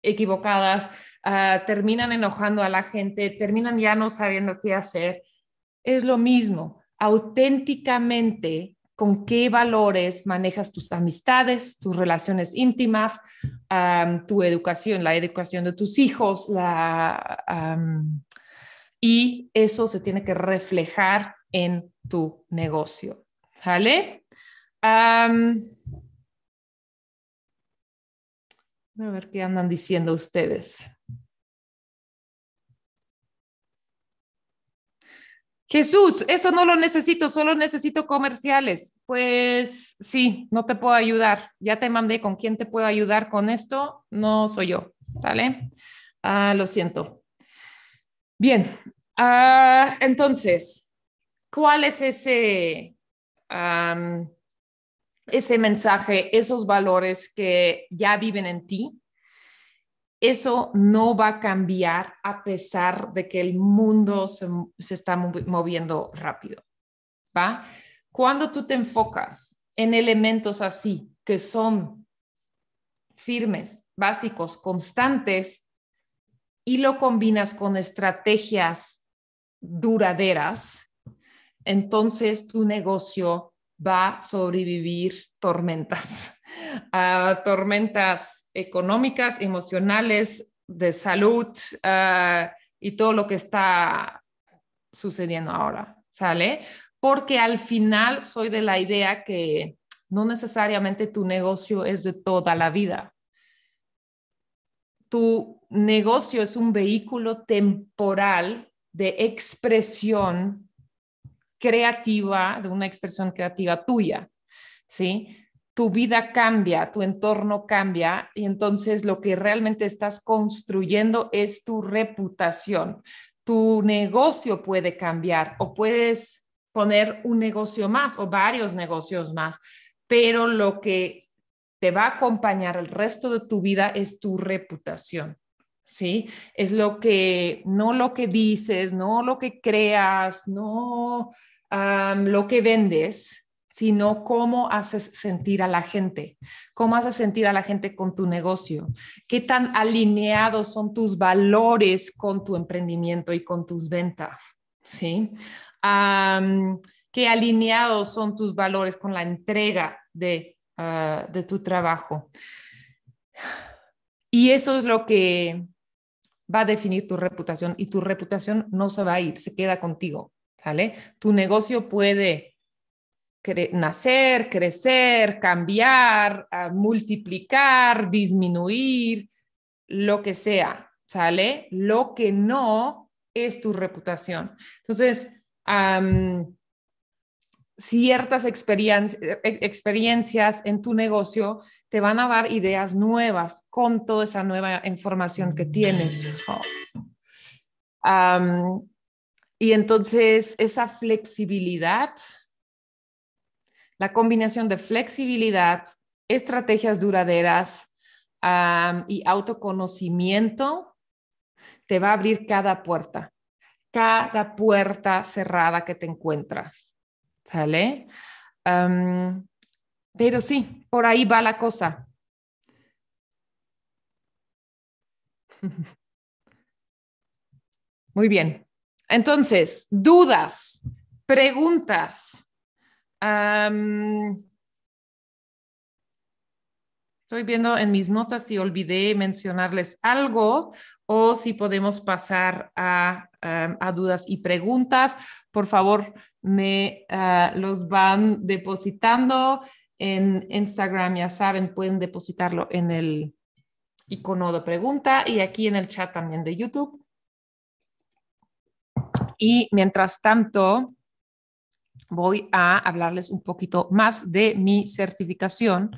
equivocadas, ah, terminan enojando a la gente, terminan ya no sabiendo qué hacer. Es lo mismo, auténticamente con qué valores manejas tus amistades, tus relaciones íntimas, ah, tu educación, la educación de tus hijos, la, y eso se tiene que reflejar en tu negocio. ¿Sale? a ver qué andan diciendo ustedes. Jesús, eso no lo necesito, solo necesito comerciales. Pues sí, no te puedo ayudar. Ya te mandé con quién te puedo ayudar con esto. No soy yo, ¿vale? Ah, lo siento. Bien, ah, entonces, ¿cuál es ese, ese mensaje, esos valores que ya viven en ti? Eso no va a cambiar a pesar de que el mundo se, se está moviendo rápido. ¿Va? Cuando tú te enfocas en elementos así, que son firmes, básicos, constantes, y lo combinas con estrategias duraderas, entonces tu negocio va a sobrevivir tormentas, ah, tormentas económicas, emocionales, de salud ah, y todo lo que está sucediendo ahora, ¿sale? Porque al final soy de la idea que no necesariamente tu negocio es de toda la vida. Tu negocio es un vehículo temporal de expresión creativa, de una expresión creativa tuya, ¿sí? Tu vida cambia, tu entorno cambia y entonces lo que realmente estás construyendo es tu reputación. Tu negocio puede cambiar o puedes poner un negocio más o varios negocios más, pero lo que te va a acompañar el resto de tu vida es tu reputación. ¿sí? Es lo que, no lo que dices, no lo que creas, no lo que vendes, sino cómo haces sentir a la gente, cómo haces sentir a la gente con tu negocio, qué tan alineados son tus valores con tu emprendimiento y con tus ventas, ¿sí? qué alineados son tus valores con la entrega de, ah, de tu trabajo. Y eso es lo que va a definir tu reputación y tu reputación no se va a ir, se queda contigo, ¿sale? Tu negocio puede nacer, crecer, cambiar, ah, multiplicar, disminuir, lo que sea, ¿sale? Lo que no es tu reputación. Entonces, ciertas eh, experiencias en tu negocio te van a dar ideas nuevas con toda esa nueva información que tienes. y entonces esa flexibilidad, la combinación de flexibilidad, estrategias duraderas y autoconocimiento te va a abrir cada puerta, cada puerta cerrada que te encuentras pero sí, por ahí va la cosa. Muy bien. Entonces, dudas, preguntas. estoy viendo en mis notas si olvidé mencionarles algo o si podemos pasar a dudas y preguntas. Por favor, me ah, los van depositando en Instagram, ya saben, pueden depositarlo en el icono de pregunta y aquí en el chat también de YouTube. Y mientras tanto, voy a hablarles un poquito más de mi certificación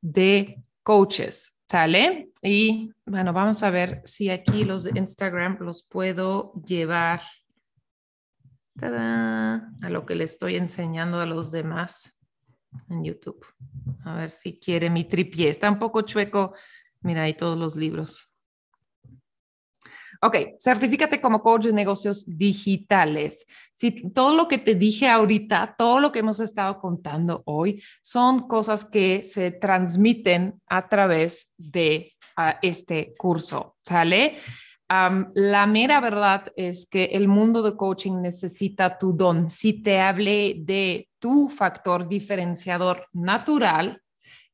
de coaches, ¿sale? Y bueno, vamos a ver si aquí los de Instagram los puedo llevar a lo que le estoy enseñando a los demás en YouTube. A ver si quiere mi tripié. Está un poco chueco. Mira, hay todos los libros. Ok, certifícate como coach de negocios digitales. Si todo lo que te dije ahorita, todo lo que hemos estado contando hoy, son cosas que se transmiten a través de ah, este curso, ¿sale? la mera verdad es que el mundo de coaching necesita tu don. Si te hablé de tu factor diferenciador natural,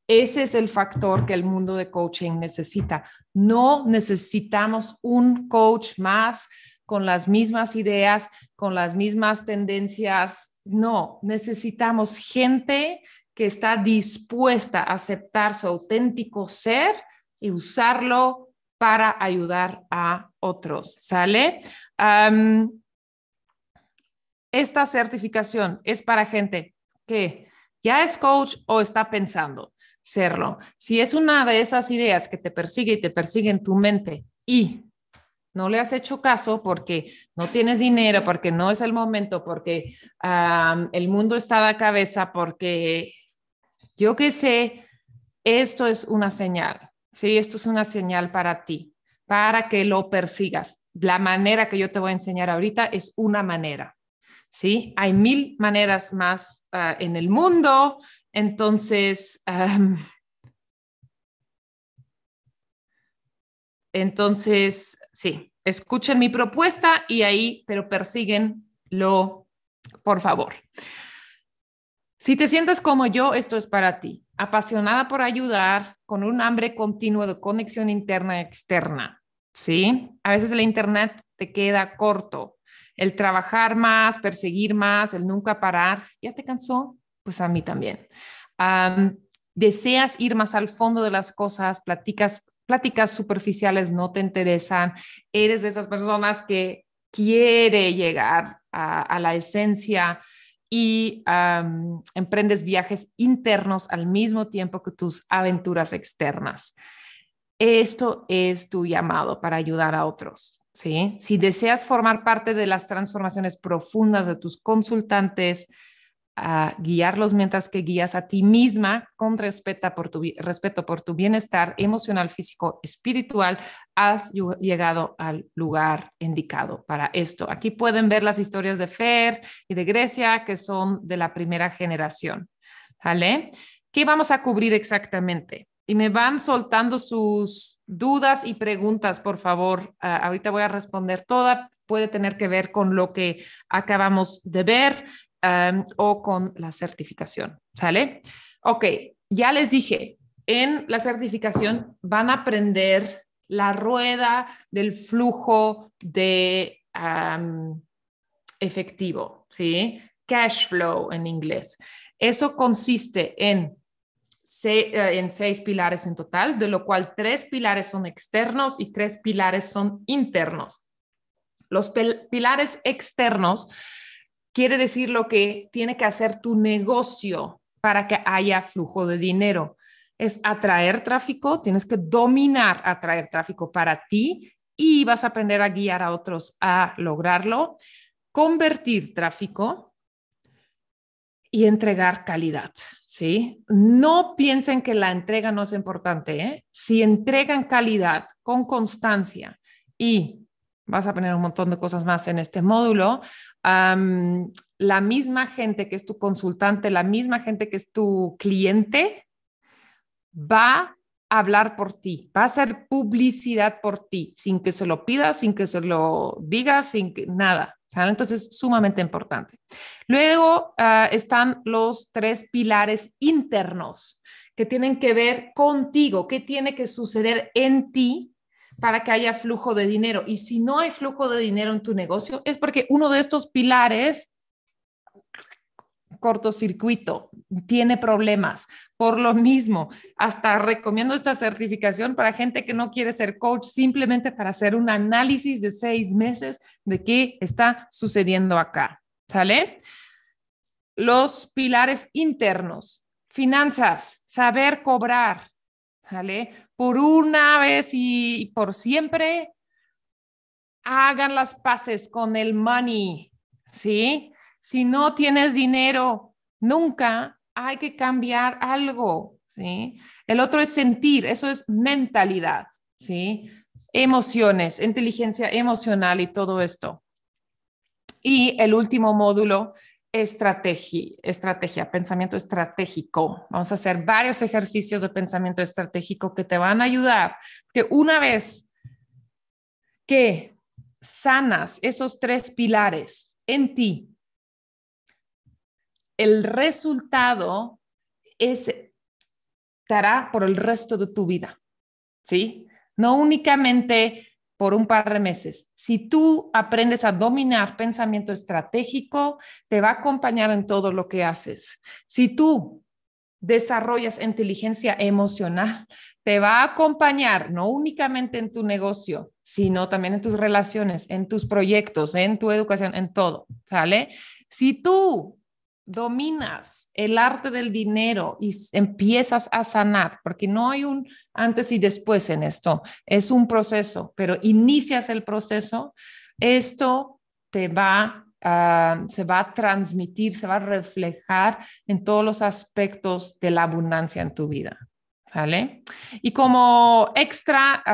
ese es el factor que el mundo de coaching necesita. No necesitamos un coach más con las mismas ideas, con las mismas tendencias. No, necesitamos gente que está dispuesta a aceptar su auténtico ser y usarlo para ayudar a otros, ¿sale? esta certificación es para gente que ya es coach o está pensando serlo. Si es una de esas ideas que te persigue y te persigue en tu mente y no le has hecho caso porque no tienes dinero, porque no es el momento, porque el mundo está a la cabeza, porque yo qué sé, esto es una señal. Sí, esto es una señal para ti, para que lo persigas. La manera que yo te voy a enseñar ahorita es una manera. ¿sí? Hay mil maneras más ah, en el mundo, entonces, entonces, sí, escuchen mi propuesta y ahí, pero persíguenlo, por favor. Si te sientes como yo, esto es para ti apasionada por ayudar, con un hambre continuo de conexión interna y externa, ¿sí? A veces el Internet te queda corto. El trabajar más, perseguir más, el nunca parar, ¿ya te cansó? Pues a mí también. deseas ir más al fondo de las cosas, platicas, pláticas superficiales no te interesan, eres de esas personas que quiere llegar a, a la esencia y emprendes viajes internos al mismo tiempo que tus aventuras externas. Esto es tu llamado para ayudar a otros. ¿sí? Si deseas formar parte de las transformaciones profundas de tus consultantes, a guiarlos mientras que guías a ti misma con respeto por tu, respeto por tu bienestar emocional, físico, espiritual, has llegado al lugar indicado para esto. Aquí pueden ver las historias de Fer y de Grecia, que son de la primera generación. ¿Vale? ¿Qué vamos a cubrir exactamente? Y me van soltando sus dudas y preguntas, por favor. Ah, ahorita voy a responder toda. Puede tener que ver con lo que acabamos de ver Em, o con la certificación. ¿Sale? Ok, ya les dije, en la certificación van a aprender la rueda del flujo de em, efectivo, ¿sí? Cash flow en inglés. Eso consiste eh, en seis pilares en total, de lo cual tres pilares son externos y tres pilares son internos. Los pilares externos quiere decir lo que tiene que hacer tu negocio para que haya flujo de dinero. Es atraer tráfico, tienes que dominar atraer tráfico para ti y vas a aprender a guiar a otros a lograrlo, convertir tráfico y entregar calidad, ¿sí? No piensen que la entrega no es importante, ¿eh? Si entregan calidad con constancia y vas a poner un montón de cosas más en este módulo. la misma gente que es tu consultante, la misma gente que es tu cliente, va a hablar por ti, va a hacer publicidad por ti, sin que se lo pidas, sin que se lo digas, sin que nada. Entonces, es sumamente importante. Luego ah, están los tres pilares internos que tienen que ver contigo, qué tiene que suceder en ti para que haya flujo de dinero. Y si no hay flujo de dinero en tu negocio, es porque uno de estos pilares cortocircuito, tiene problemas. Por lo mismo, hasta recomiendo esta certificación para gente que no quiere ser coach, simplemente para hacer un análisis de seis meses de qué está sucediendo acá. ¿Sale? Los pilares internos, finanzas, saber cobrar, ¿sale? por una vez y por siempre, hagan las paces con el money, ¿sí? Si no tienes dinero, nunca hay que cambiar algo, ¿sí? El otro es sentir, eso es mentalidad, ¿sí? Emociones, inteligencia emocional y todo esto. Y el último módulo estrategia, estrategia, pensamiento estratégico. Vamos a hacer varios ejercicios de pensamiento estratégico que te van a ayudar, que una vez que sanas esos tres pilares en ti, el resultado es, por el resto de tu vida, ¿sí? No únicamente por un par de meses. Si tú aprendes a dominar pensamiento estratégico, te va a acompañar en todo lo que haces. Si tú desarrollas inteligencia emocional, te va a acompañar no únicamente en tu negocio, sino también en tus relaciones, en tus proyectos, en tu educación, en todo, ¿sale? Si tú dominas el arte del dinero y empiezas a sanar, porque no hay un antes y después en esto, es un proceso, pero inicias el proceso, esto te va, se va a transmitir, se va a reflejar en todos los aspectos de la abundancia en tu vida. ¿Vale? Y como extra,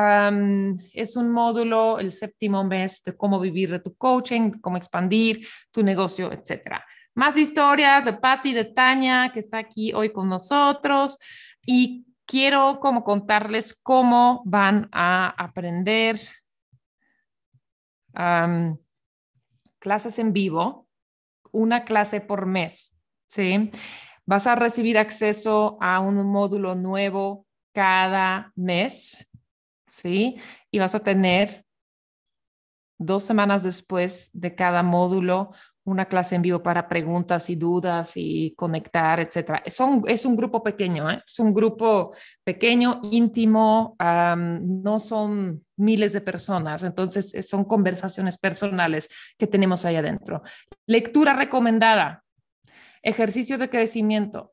es un módulo, el séptimo mes de cómo vivir de tu coaching, cómo expandir tu negocio, etcétera más historias de Patti, de Tania, que está aquí hoy con nosotros. Y quiero como contarles cómo van a aprender clases en vivo, una clase por mes, ¿sí? Vas a recibir acceso a un módulo nuevo cada mes, ¿sí? Y vas a tener dos semanas después de cada módulo una clase en vivo para preguntas y dudas y conectar, etcétera. Es un, es un grupo pequeño, ¿eh? es un grupo pequeño, íntimo, no son miles de personas, entonces eh, son conversaciones personales que tenemos ahí adentro. Lectura recomendada, ejercicio de crecimiento,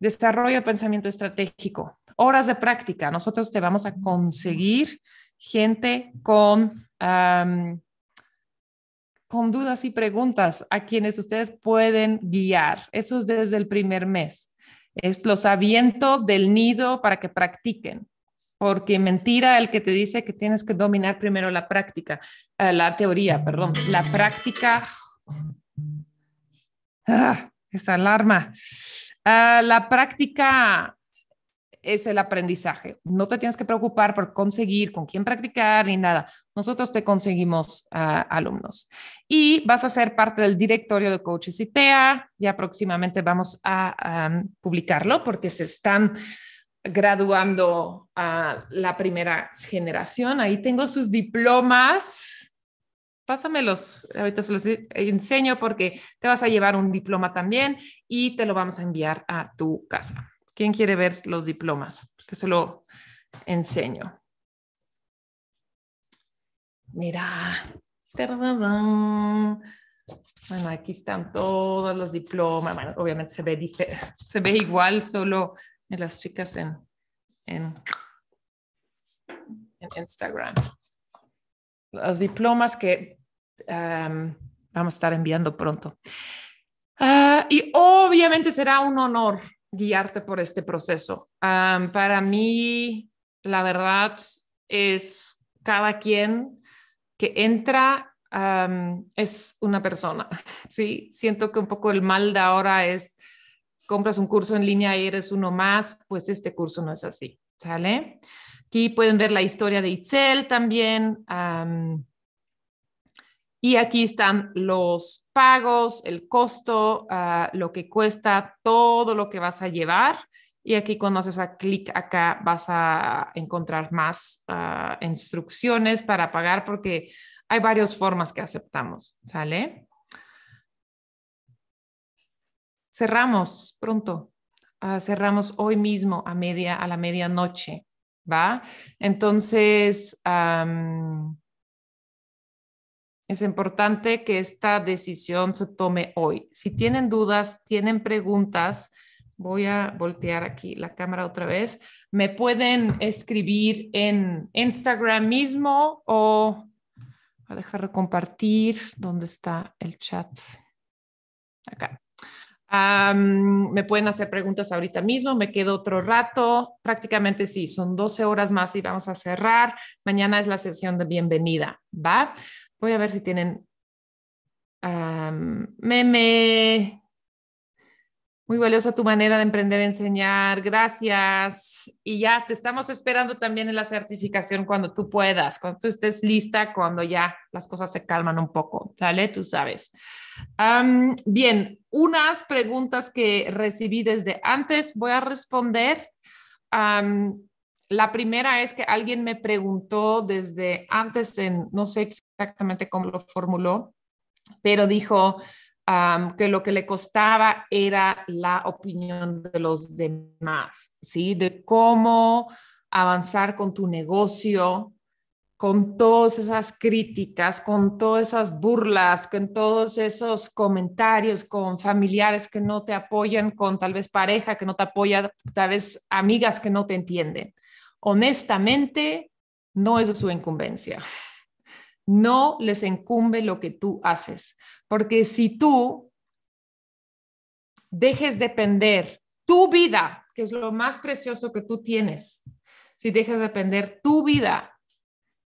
desarrollo de pensamiento estratégico, horas de práctica. Nosotros te vamos a conseguir gente con con dudas y preguntas a quienes ustedes pueden guiar. Eso es desde el primer mes. Es los aviento del nido para que practiquen. Porque mentira el que te dice que tienes que dominar primero la práctica, eh, la teoría, perdón, la práctica. Ah, esa alarma. Ah, la práctica es el aprendizaje. No te tienes que preocupar por conseguir con quién practicar ni nada. Nosotros te conseguimos alumnos. Y vas a ser parte del directorio de coaches ITEA. Ya próximamente vamos a publicarlo porque se están graduando a la primera generación. Ahí tengo sus diplomas. Pásamelos, ahorita se los e-, enseño porque te vas a llevar un diploma también y te lo vamos a enviar a tu casa. ¿Quién quiere ver los diplomas? Que se lo enseño. Mira, bueno, aquí están todos los diplomas. Bueno, obviamente se ve, se ve igual, solo en las chicas en, en, Instagram. Los diplomas que vamos a estar enviando pronto. Ah, y obviamente será un honor guiarte por este proceso. para mí, la verdad es cada quien que entra es una persona, ¿sí? Siento que un poco el mal de ahora es compras un curso en línea y eres uno más, pues este curso no es así, ¿sale? Aquí pueden ver la historia de Itzel también. Y aquí están los pagos, el costo, ah, lo que cuesta, todo lo que vas a llevar. Y aquí cuando haces a clic acá vas a encontrar más ah, instrucciones para pagar porque hay varias formas que aceptamos, ¿sale? Cerramos pronto. Ah, cerramos hoy mismo a media a la medianoche, ¿va? Entonces, es importante que esta decisión se tome hoy. Si tienen dudas, tienen preguntas, voy a voltear aquí la cámara otra vez. Me pueden escribir en Instagram mismo o a dejar de compartir dónde está el chat. Acá. me pueden hacer preguntas ahorita mismo, me quedo otro rato, prácticamente sí, son 12 horas más y vamos a cerrar. Mañana es la sesión de bienvenida, ¿va? Voy a ver si tienen meme. Muy valiosa tu manera de emprender, enseñar. Gracias. Y ya te estamos esperando también en la certificación cuando tú puedas, cuando tú estés lista, cuando ya las cosas se calman un poco. ¿Sale? Tú sabes. bien, unas preguntas que recibí desde antes voy a responder. La primera es que alguien me preguntó desde antes, en, no sé exactamente cómo lo formuló, pero dijo que lo que le costaba era la opinión de los demás, ¿sí? De cómo avanzar con tu negocio, con todas esas críticas, con todas esas burlas, con todos esos comentarios, con familiares que no te apoyan, con tal vez pareja que no te apoya, tal vez amigas que no te entienden honestamente, no es su incumbencia. No les incumbe lo que tú haces, porque si tú dejes depender tu vida, que es lo más precioso que tú tienes, si dejas depender tu vida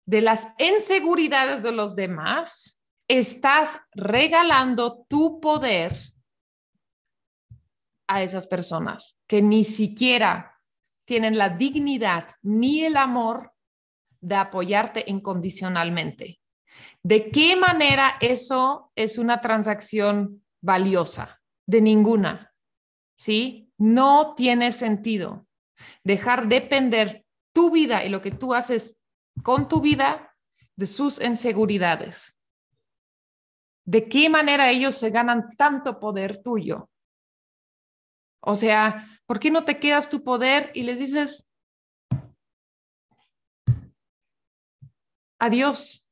de las inseguridades de los demás, estás regalando tu poder a esas personas que ni siquiera tienen la dignidad ni el amor de apoyarte incondicionalmente. ¿De qué manera eso es una transacción valiosa? De ninguna. ¿Sí? No tiene sentido dejar depender tu vida y lo que tú haces con tu vida de sus inseguridades. ¿De qué manera ellos se ganan tanto poder tuyo? O sea, ¿Por qué no te quedas tu poder y les dices, adiós?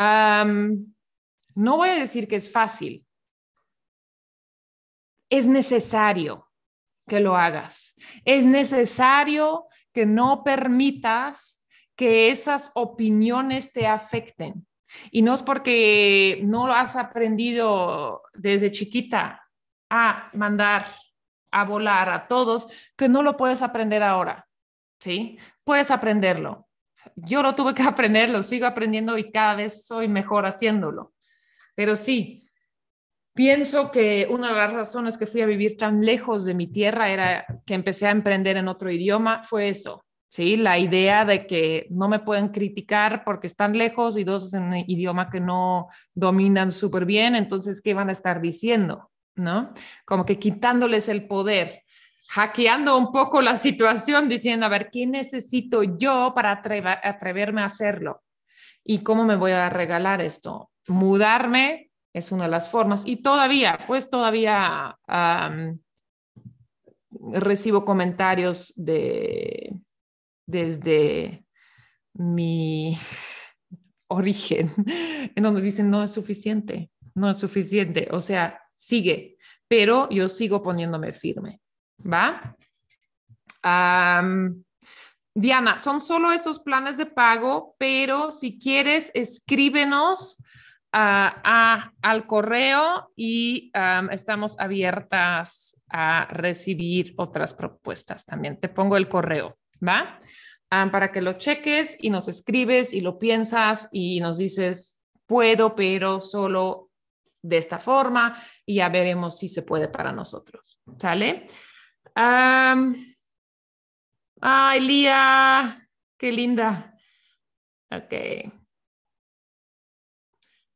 no voy a decir que es fácil. Es necesario que lo hagas. Es necesario que no permitas que esas opiniones te afecten. Y no es porque no lo has aprendido desde chiquita a mandar a volar a todos, que no lo puedes aprender ahora, ¿sí? Puedes aprenderlo. Yo lo tuve que aprenderlo, sigo aprendiendo y cada vez soy mejor haciéndolo. Pero sí, pienso que una de las razones que fui a vivir tan lejos de mi tierra era que empecé a emprender en otro idioma, fue eso, ¿sí? La idea de que no me pueden criticar porque están lejos y dos es un idioma que no dominan súper bien, entonces, ¿qué van a estar diciendo? ¿no? Como que quitándoles el poder, hackeando un poco la situación, diciendo, a ver, ¿qué necesito yo para atreverme a hacerlo? ¿Y cómo me voy a regalar esto? Mudarme es una de las formas. Y todavía, pues todavía recibo comentarios de, desde mi origen, en donde dicen, no es suficiente, no es suficiente. O sea, sigue, pero yo sigo poniéndome firme, ¿va? Diana, son solo esos planes de pago, pero si quieres, escríbenos ah, al correo y estamos abiertas a recibir otras propuestas también. Te pongo el correo, ¿va? para que lo cheques y nos escribes y lo piensas y nos dices, puedo, pero solo de esta forma y ya veremos si se puede para nosotros. ¿Sale? Ah ay, qué linda. Ok.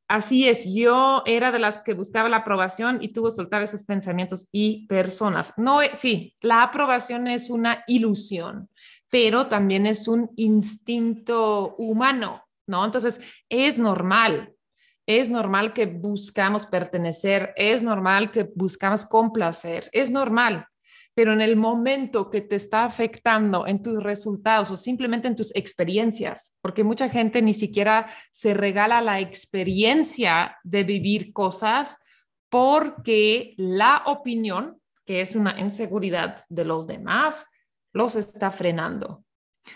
Así es, yo era de las que buscaba la aprobación y tuvo que soltar esos pensamientos y personas. No, eh, sí, la aprobación es una ilusión, pero también es un instinto humano, ¿no? Entonces, es normal es normal que buscamos pertenecer, es normal que buscamos complacer, es normal, pero en el momento que te está afectando en tus resultados o simplemente en tus experiencias, porque mucha gente ni siquiera se regala la experiencia de vivir cosas porque la opinión, que es una inseguridad de los demás, los está frenando.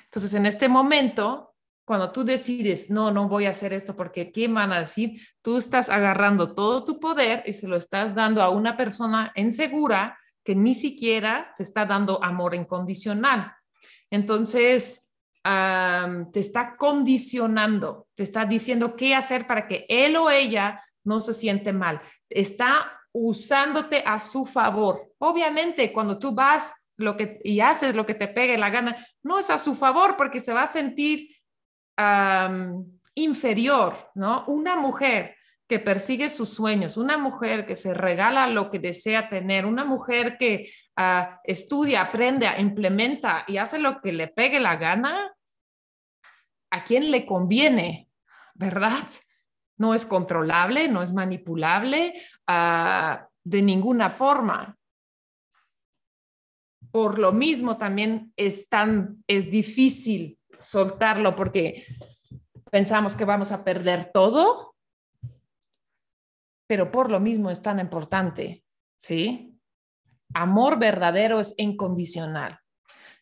Entonces, en este momento, cuando tú decides, no, no voy a hacer esto porque ¿qué van a decir? Tú estás agarrando todo tu poder y se lo estás dando a una persona insegura que ni siquiera te está dando amor incondicional. Entonces, te está condicionando, te está diciendo qué hacer para que él o ella no se siente mal. Está usándote a su favor. Obviamente, cuando tú vas lo que, y haces lo que te pegue la gana, no es a su favor porque se va a sentir inferior, ¿no? Una mujer que persigue sus sueños, una mujer que se regala lo que desea tener, una mujer que ah, estudia, aprende, implementa y hace lo que le pegue la gana, ¿a quién le conviene? ¿Verdad? No es controlable, no es manipulable ah, de ninguna forma. Por lo mismo también es, tan, es difícil soltarlo porque pensamos que vamos a perder todo, pero por lo mismo es tan importante, ¿sí? Amor verdadero es incondicional.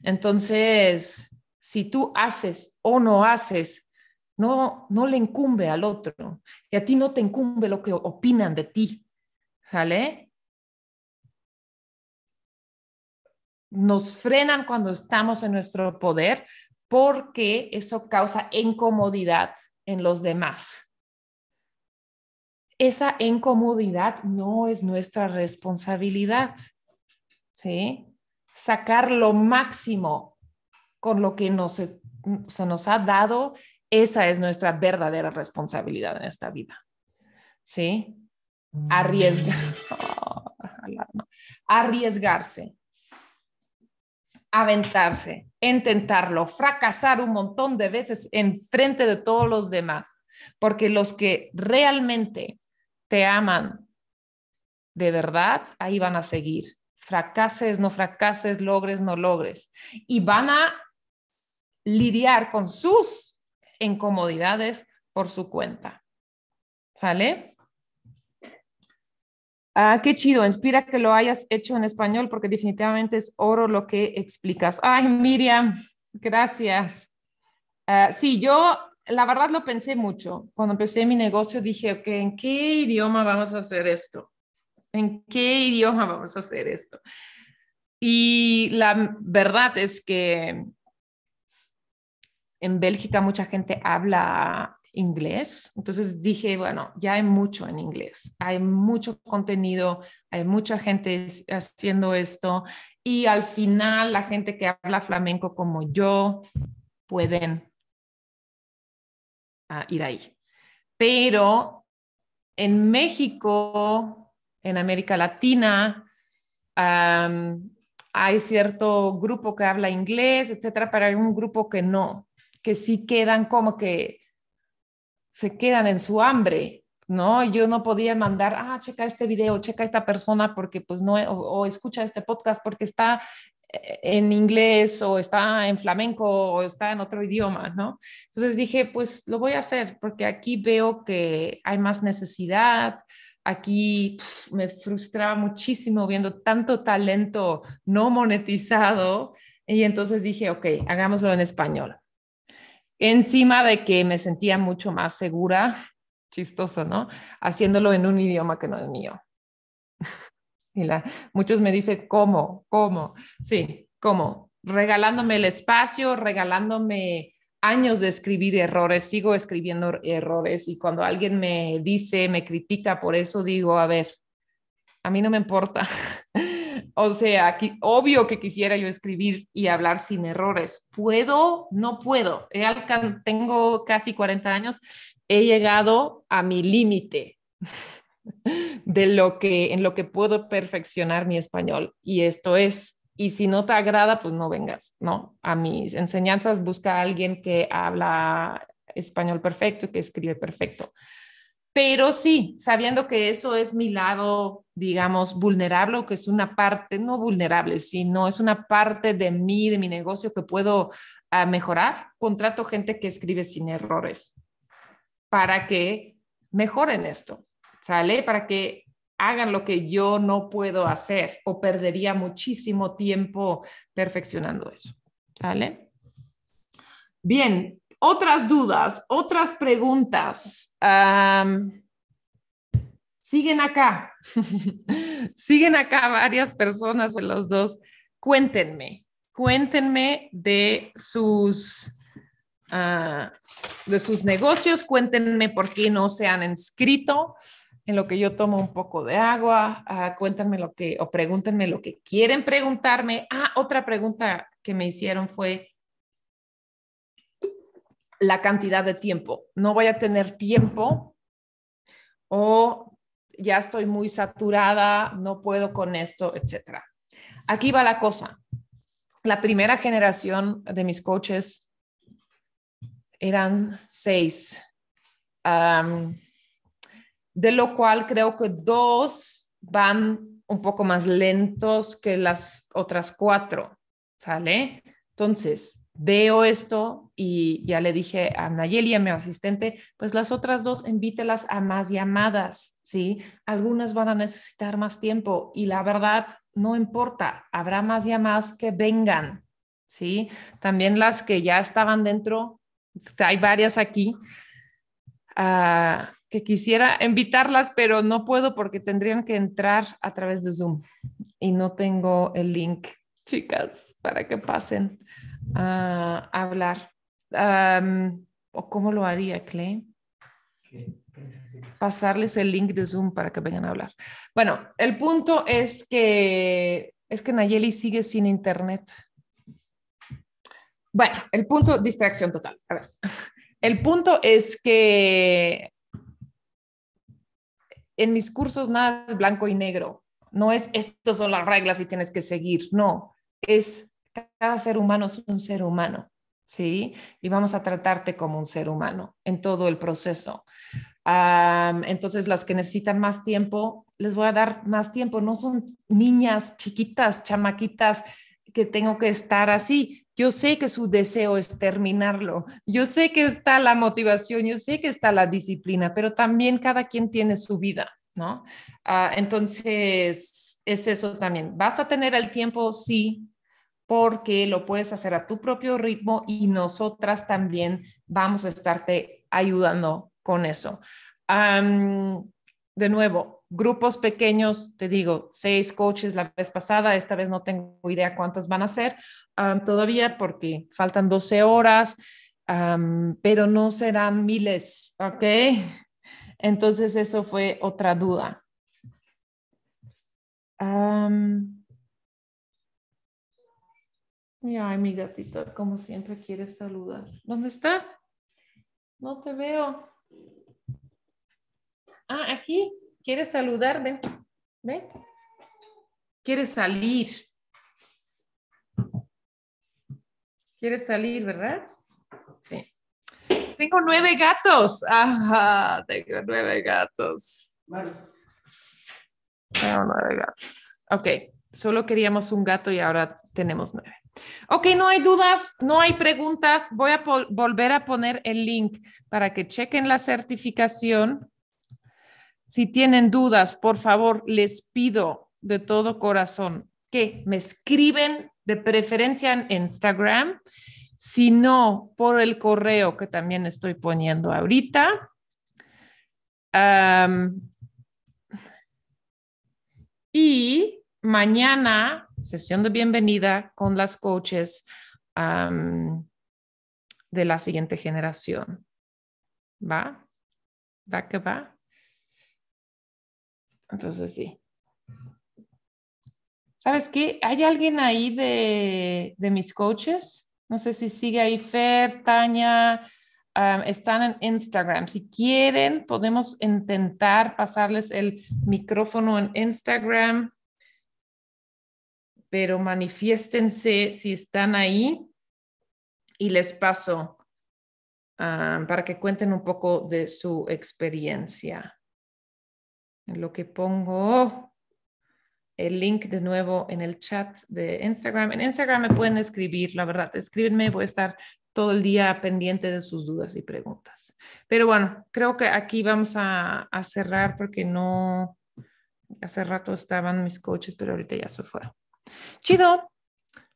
Entonces, si tú haces o no haces, no, no le incumbe al otro y a ti no te incumbe lo que opinan de ti, ¿sale? Nos frenan cuando estamos en nuestro poder, porque eso causa incomodidad en los demás. Esa incomodidad no es nuestra responsabilidad. ¿Sí? Sacar lo máximo con lo que nos, se nos ha dado, esa es nuestra verdadera responsabilidad en esta vida. ¿Sí? Mm. Arriesgar. Arriesgarse. Aventarse intentarlo, fracasar un montón de veces en frente de todos los demás, porque los que realmente te aman de verdad, ahí van a seguir. Fracases, no fracases, logres, no logres. Y van a lidiar con sus incomodidades por su cuenta. ¿vale?, Ah, qué chido, inspira que lo hayas hecho en español porque definitivamente es oro lo que explicas. Ay, Miriam, gracias. Ah, sí, yo la verdad lo pensé mucho. Cuando empecé mi negocio dije, ok, ¿en qué idioma vamos a hacer esto? ¿En qué idioma vamos a hacer esto? Y la verdad es que en Bélgica mucha gente habla inglés. Entonces dije, bueno, ya hay mucho en inglés, hay mucho contenido, hay mucha gente haciendo esto y al final la gente que habla flamenco como yo pueden ah, ir ahí. Pero en México, en América Latina, hay cierto grupo que habla inglés, etcétera, pero hay un grupo que no, que sí quedan como que se quedan en su hambre, ¿no? Yo no podía mandar, ah, checa este video, checa esta persona porque pues no, o, escucha este podcast porque está eh, en inglés o está en flamenco o está en otro idioma, ¿no? Entonces dije, pues lo voy a hacer porque aquí veo que hay más necesidad, aquí me frustraba muchísimo viendo tanto talento no monetizado y entonces dije, ok, hagámoslo en español encima de que me sentía mucho más segura, chistoso, ¿no? Haciéndolo en un idioma que no es mío. y muchos me dicen, ¿cómo? ¿Cómo? Sí, ¿cómo? Regalándome el espacio, regalándome años de escribir errores, sigo escribiendo errores y cuando alguien me dice, me critica por eso, digo, a ver, a mí no me importa. O sea, obvio que quisiera yo escribir y hablar sin errores. ¿Puedo? No puedo. He tengo casi 40 años. He llegado a mi límite de lo que en lo que puedo perfeccionar mi español y esto es y si no te agrada pues no vengas no a mis enseñanzas busca a alguien que habla español perfecto que escribe perfecto pero sí, sabiendo que eso es mi lado, digamos, vulnerable, que es una parte, no vulnerable, sino es una parte de mí, de mi negocio que puedo ah, mejorar, contrato gente que escribe sin errores para que mejoren esto, ¿sale? Para que hagan lo que yo no puedo hacer o perdería muchísimo tiempo perfeccionando eso, ¿sale? Bien, otras dudas, otras preguntas. siguen acá, siguen acá varias personas de los dos. Cuéntenme, cuéntenme de sus, ah, de sus negocios, cuéntenme por qué no se han inscrito en lo que yo tomo un poco de agua, ah, cuéntenme lo que, o pregúntenme lo que quieren preguntarme. Ah, otra pregunta que me hicieron fue, la cantidad de tiempo. No voy a tener tiempo o ya estoy muy saturada, no puedo con esto, etc. Aquí va la cosa. La primera generación de mis coches eran seis, de lo cual creo que dos van un poco más lentos que las otras cuatro, ¿sale? Entonces, veo esto y ya le dije a Nayeli, a mi asistente, pues las otras dos invítelas a más llamadas, ¿sí? Algunas van a necesitar más tiempo y la verdad, no importa, habrá más llamadas que vengan, ¿sí? También las que ya estaban dentro, hay varias aquí. Ah, que quisiera invitarlas, pero no puedo porque tendrían que entrar a través de Zoom y no tengo el link, chicas, para que pasen a hablar. ¿O cómo lo haría, Clay? Pasarles el link de Zoom para que vengan a hablar. Bueno, el punto es que, es que Nayeli sigue sin internet. Bueno, el punto, distracción total. El punto es que en mis cursos nada es blanco y negro. No es, estas son las reglas y tienes que seguir. No, es cada ser humano es un ser humano, ¿sí? Y vamos a tratarte como un ser humano en todo el proceso. entonces, las que necesitan más tiempo, les voy a dar más tiempo. No son niñas chiquitas, chamaquitas, que tengo que estar así. Yo sé que su deseo es terminarlo. Yo sé que está la motivación, yo sé que está la disciplina, pero también cada quien tiene su vida, ¿no? Ah, entonces, es eso también. ¿Vas a tener el tiempo? Sí, porque lo puedes hacer a tu propio ritmo y nosotras también vamos a estarte ayudando con eso. de nuevo, grupos pequeños, te digo, seis coaches la vez pasada, esta vez no tengo idea cuántos van a ser todavía porque faltan 12 horas, pero no serán miles, ¿ok? Entonces, eso fue otra duda. Ay, mi gatita, como siempre quiere saludar. ¿Dónde estás? No te veo. Ah, aquí. ¿Quieres saludarme? Ven. ¿Quieres salir? ¿Quieres salir, verdad? Sí. Tengo nueve gatos. Ajá, tengo nueve gatos. Tengo nueve gatos. Ok, solo queríamos un gato y ahora tenemos nueve. Ok, no hay dudas, no hay preguntas. Voy a volver a poner el link para que chequen la certificación. Si tienen dudas, por favor, les pido de todo corazón que me escriben de preferencia en Instagram, si no por el correo que también estoy poniendo ahorita. y mañana, sesión de bienvenida con las coaches de la siguiente generación. ¿Va? ¿Va que va? Entonces sí. ¿Sabes qué? ¿Hay alguien ahí de, mis coaches? No sé si sigue ahí Fer, Tania, están en Instagram. Si quieren, podemos intentar pasarles el micrófono en Instagram pero manifiéstense si están ahí y les paso ah, para que cuenten un poco de su experiencia. En lo que pongo el link de nuevo en el chat de Instagram. En Instagram me pueden escribir, la verdad, escríbenme, voy a estar todo el día pendiente de sus dudas y preguntas. Pero bueno, creo que aquí vamos a, a cerrar porque no, hace rato estaban mis coaches, pero ahorita ya se fueron. Chido.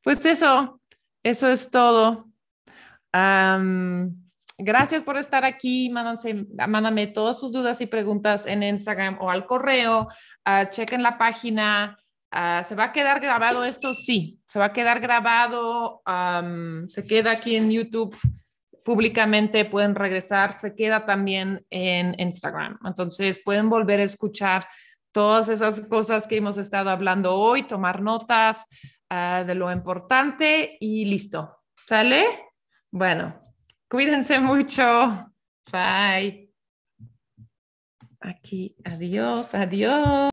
Pues eso, eso es todo. gracias por estar aquí. Mándanse, mándame todas sus dudas y preguntas en Instagram o al correo. Ah, chequen la página. Ah, ¿Se va a quedar grabado esto? Sí, se va a quedar grabado. se queda aquí en YouTube públicamente, pueden regresar, se queda también en Instagram. Entonces pueden volver a escuchar todas esas cosas que hemos estado hablando hoy, tomar notas ah, de lo importante y listo. ¿Sale? Bueno, cuídense mucho. Bye. Aquí, adiós, adiós.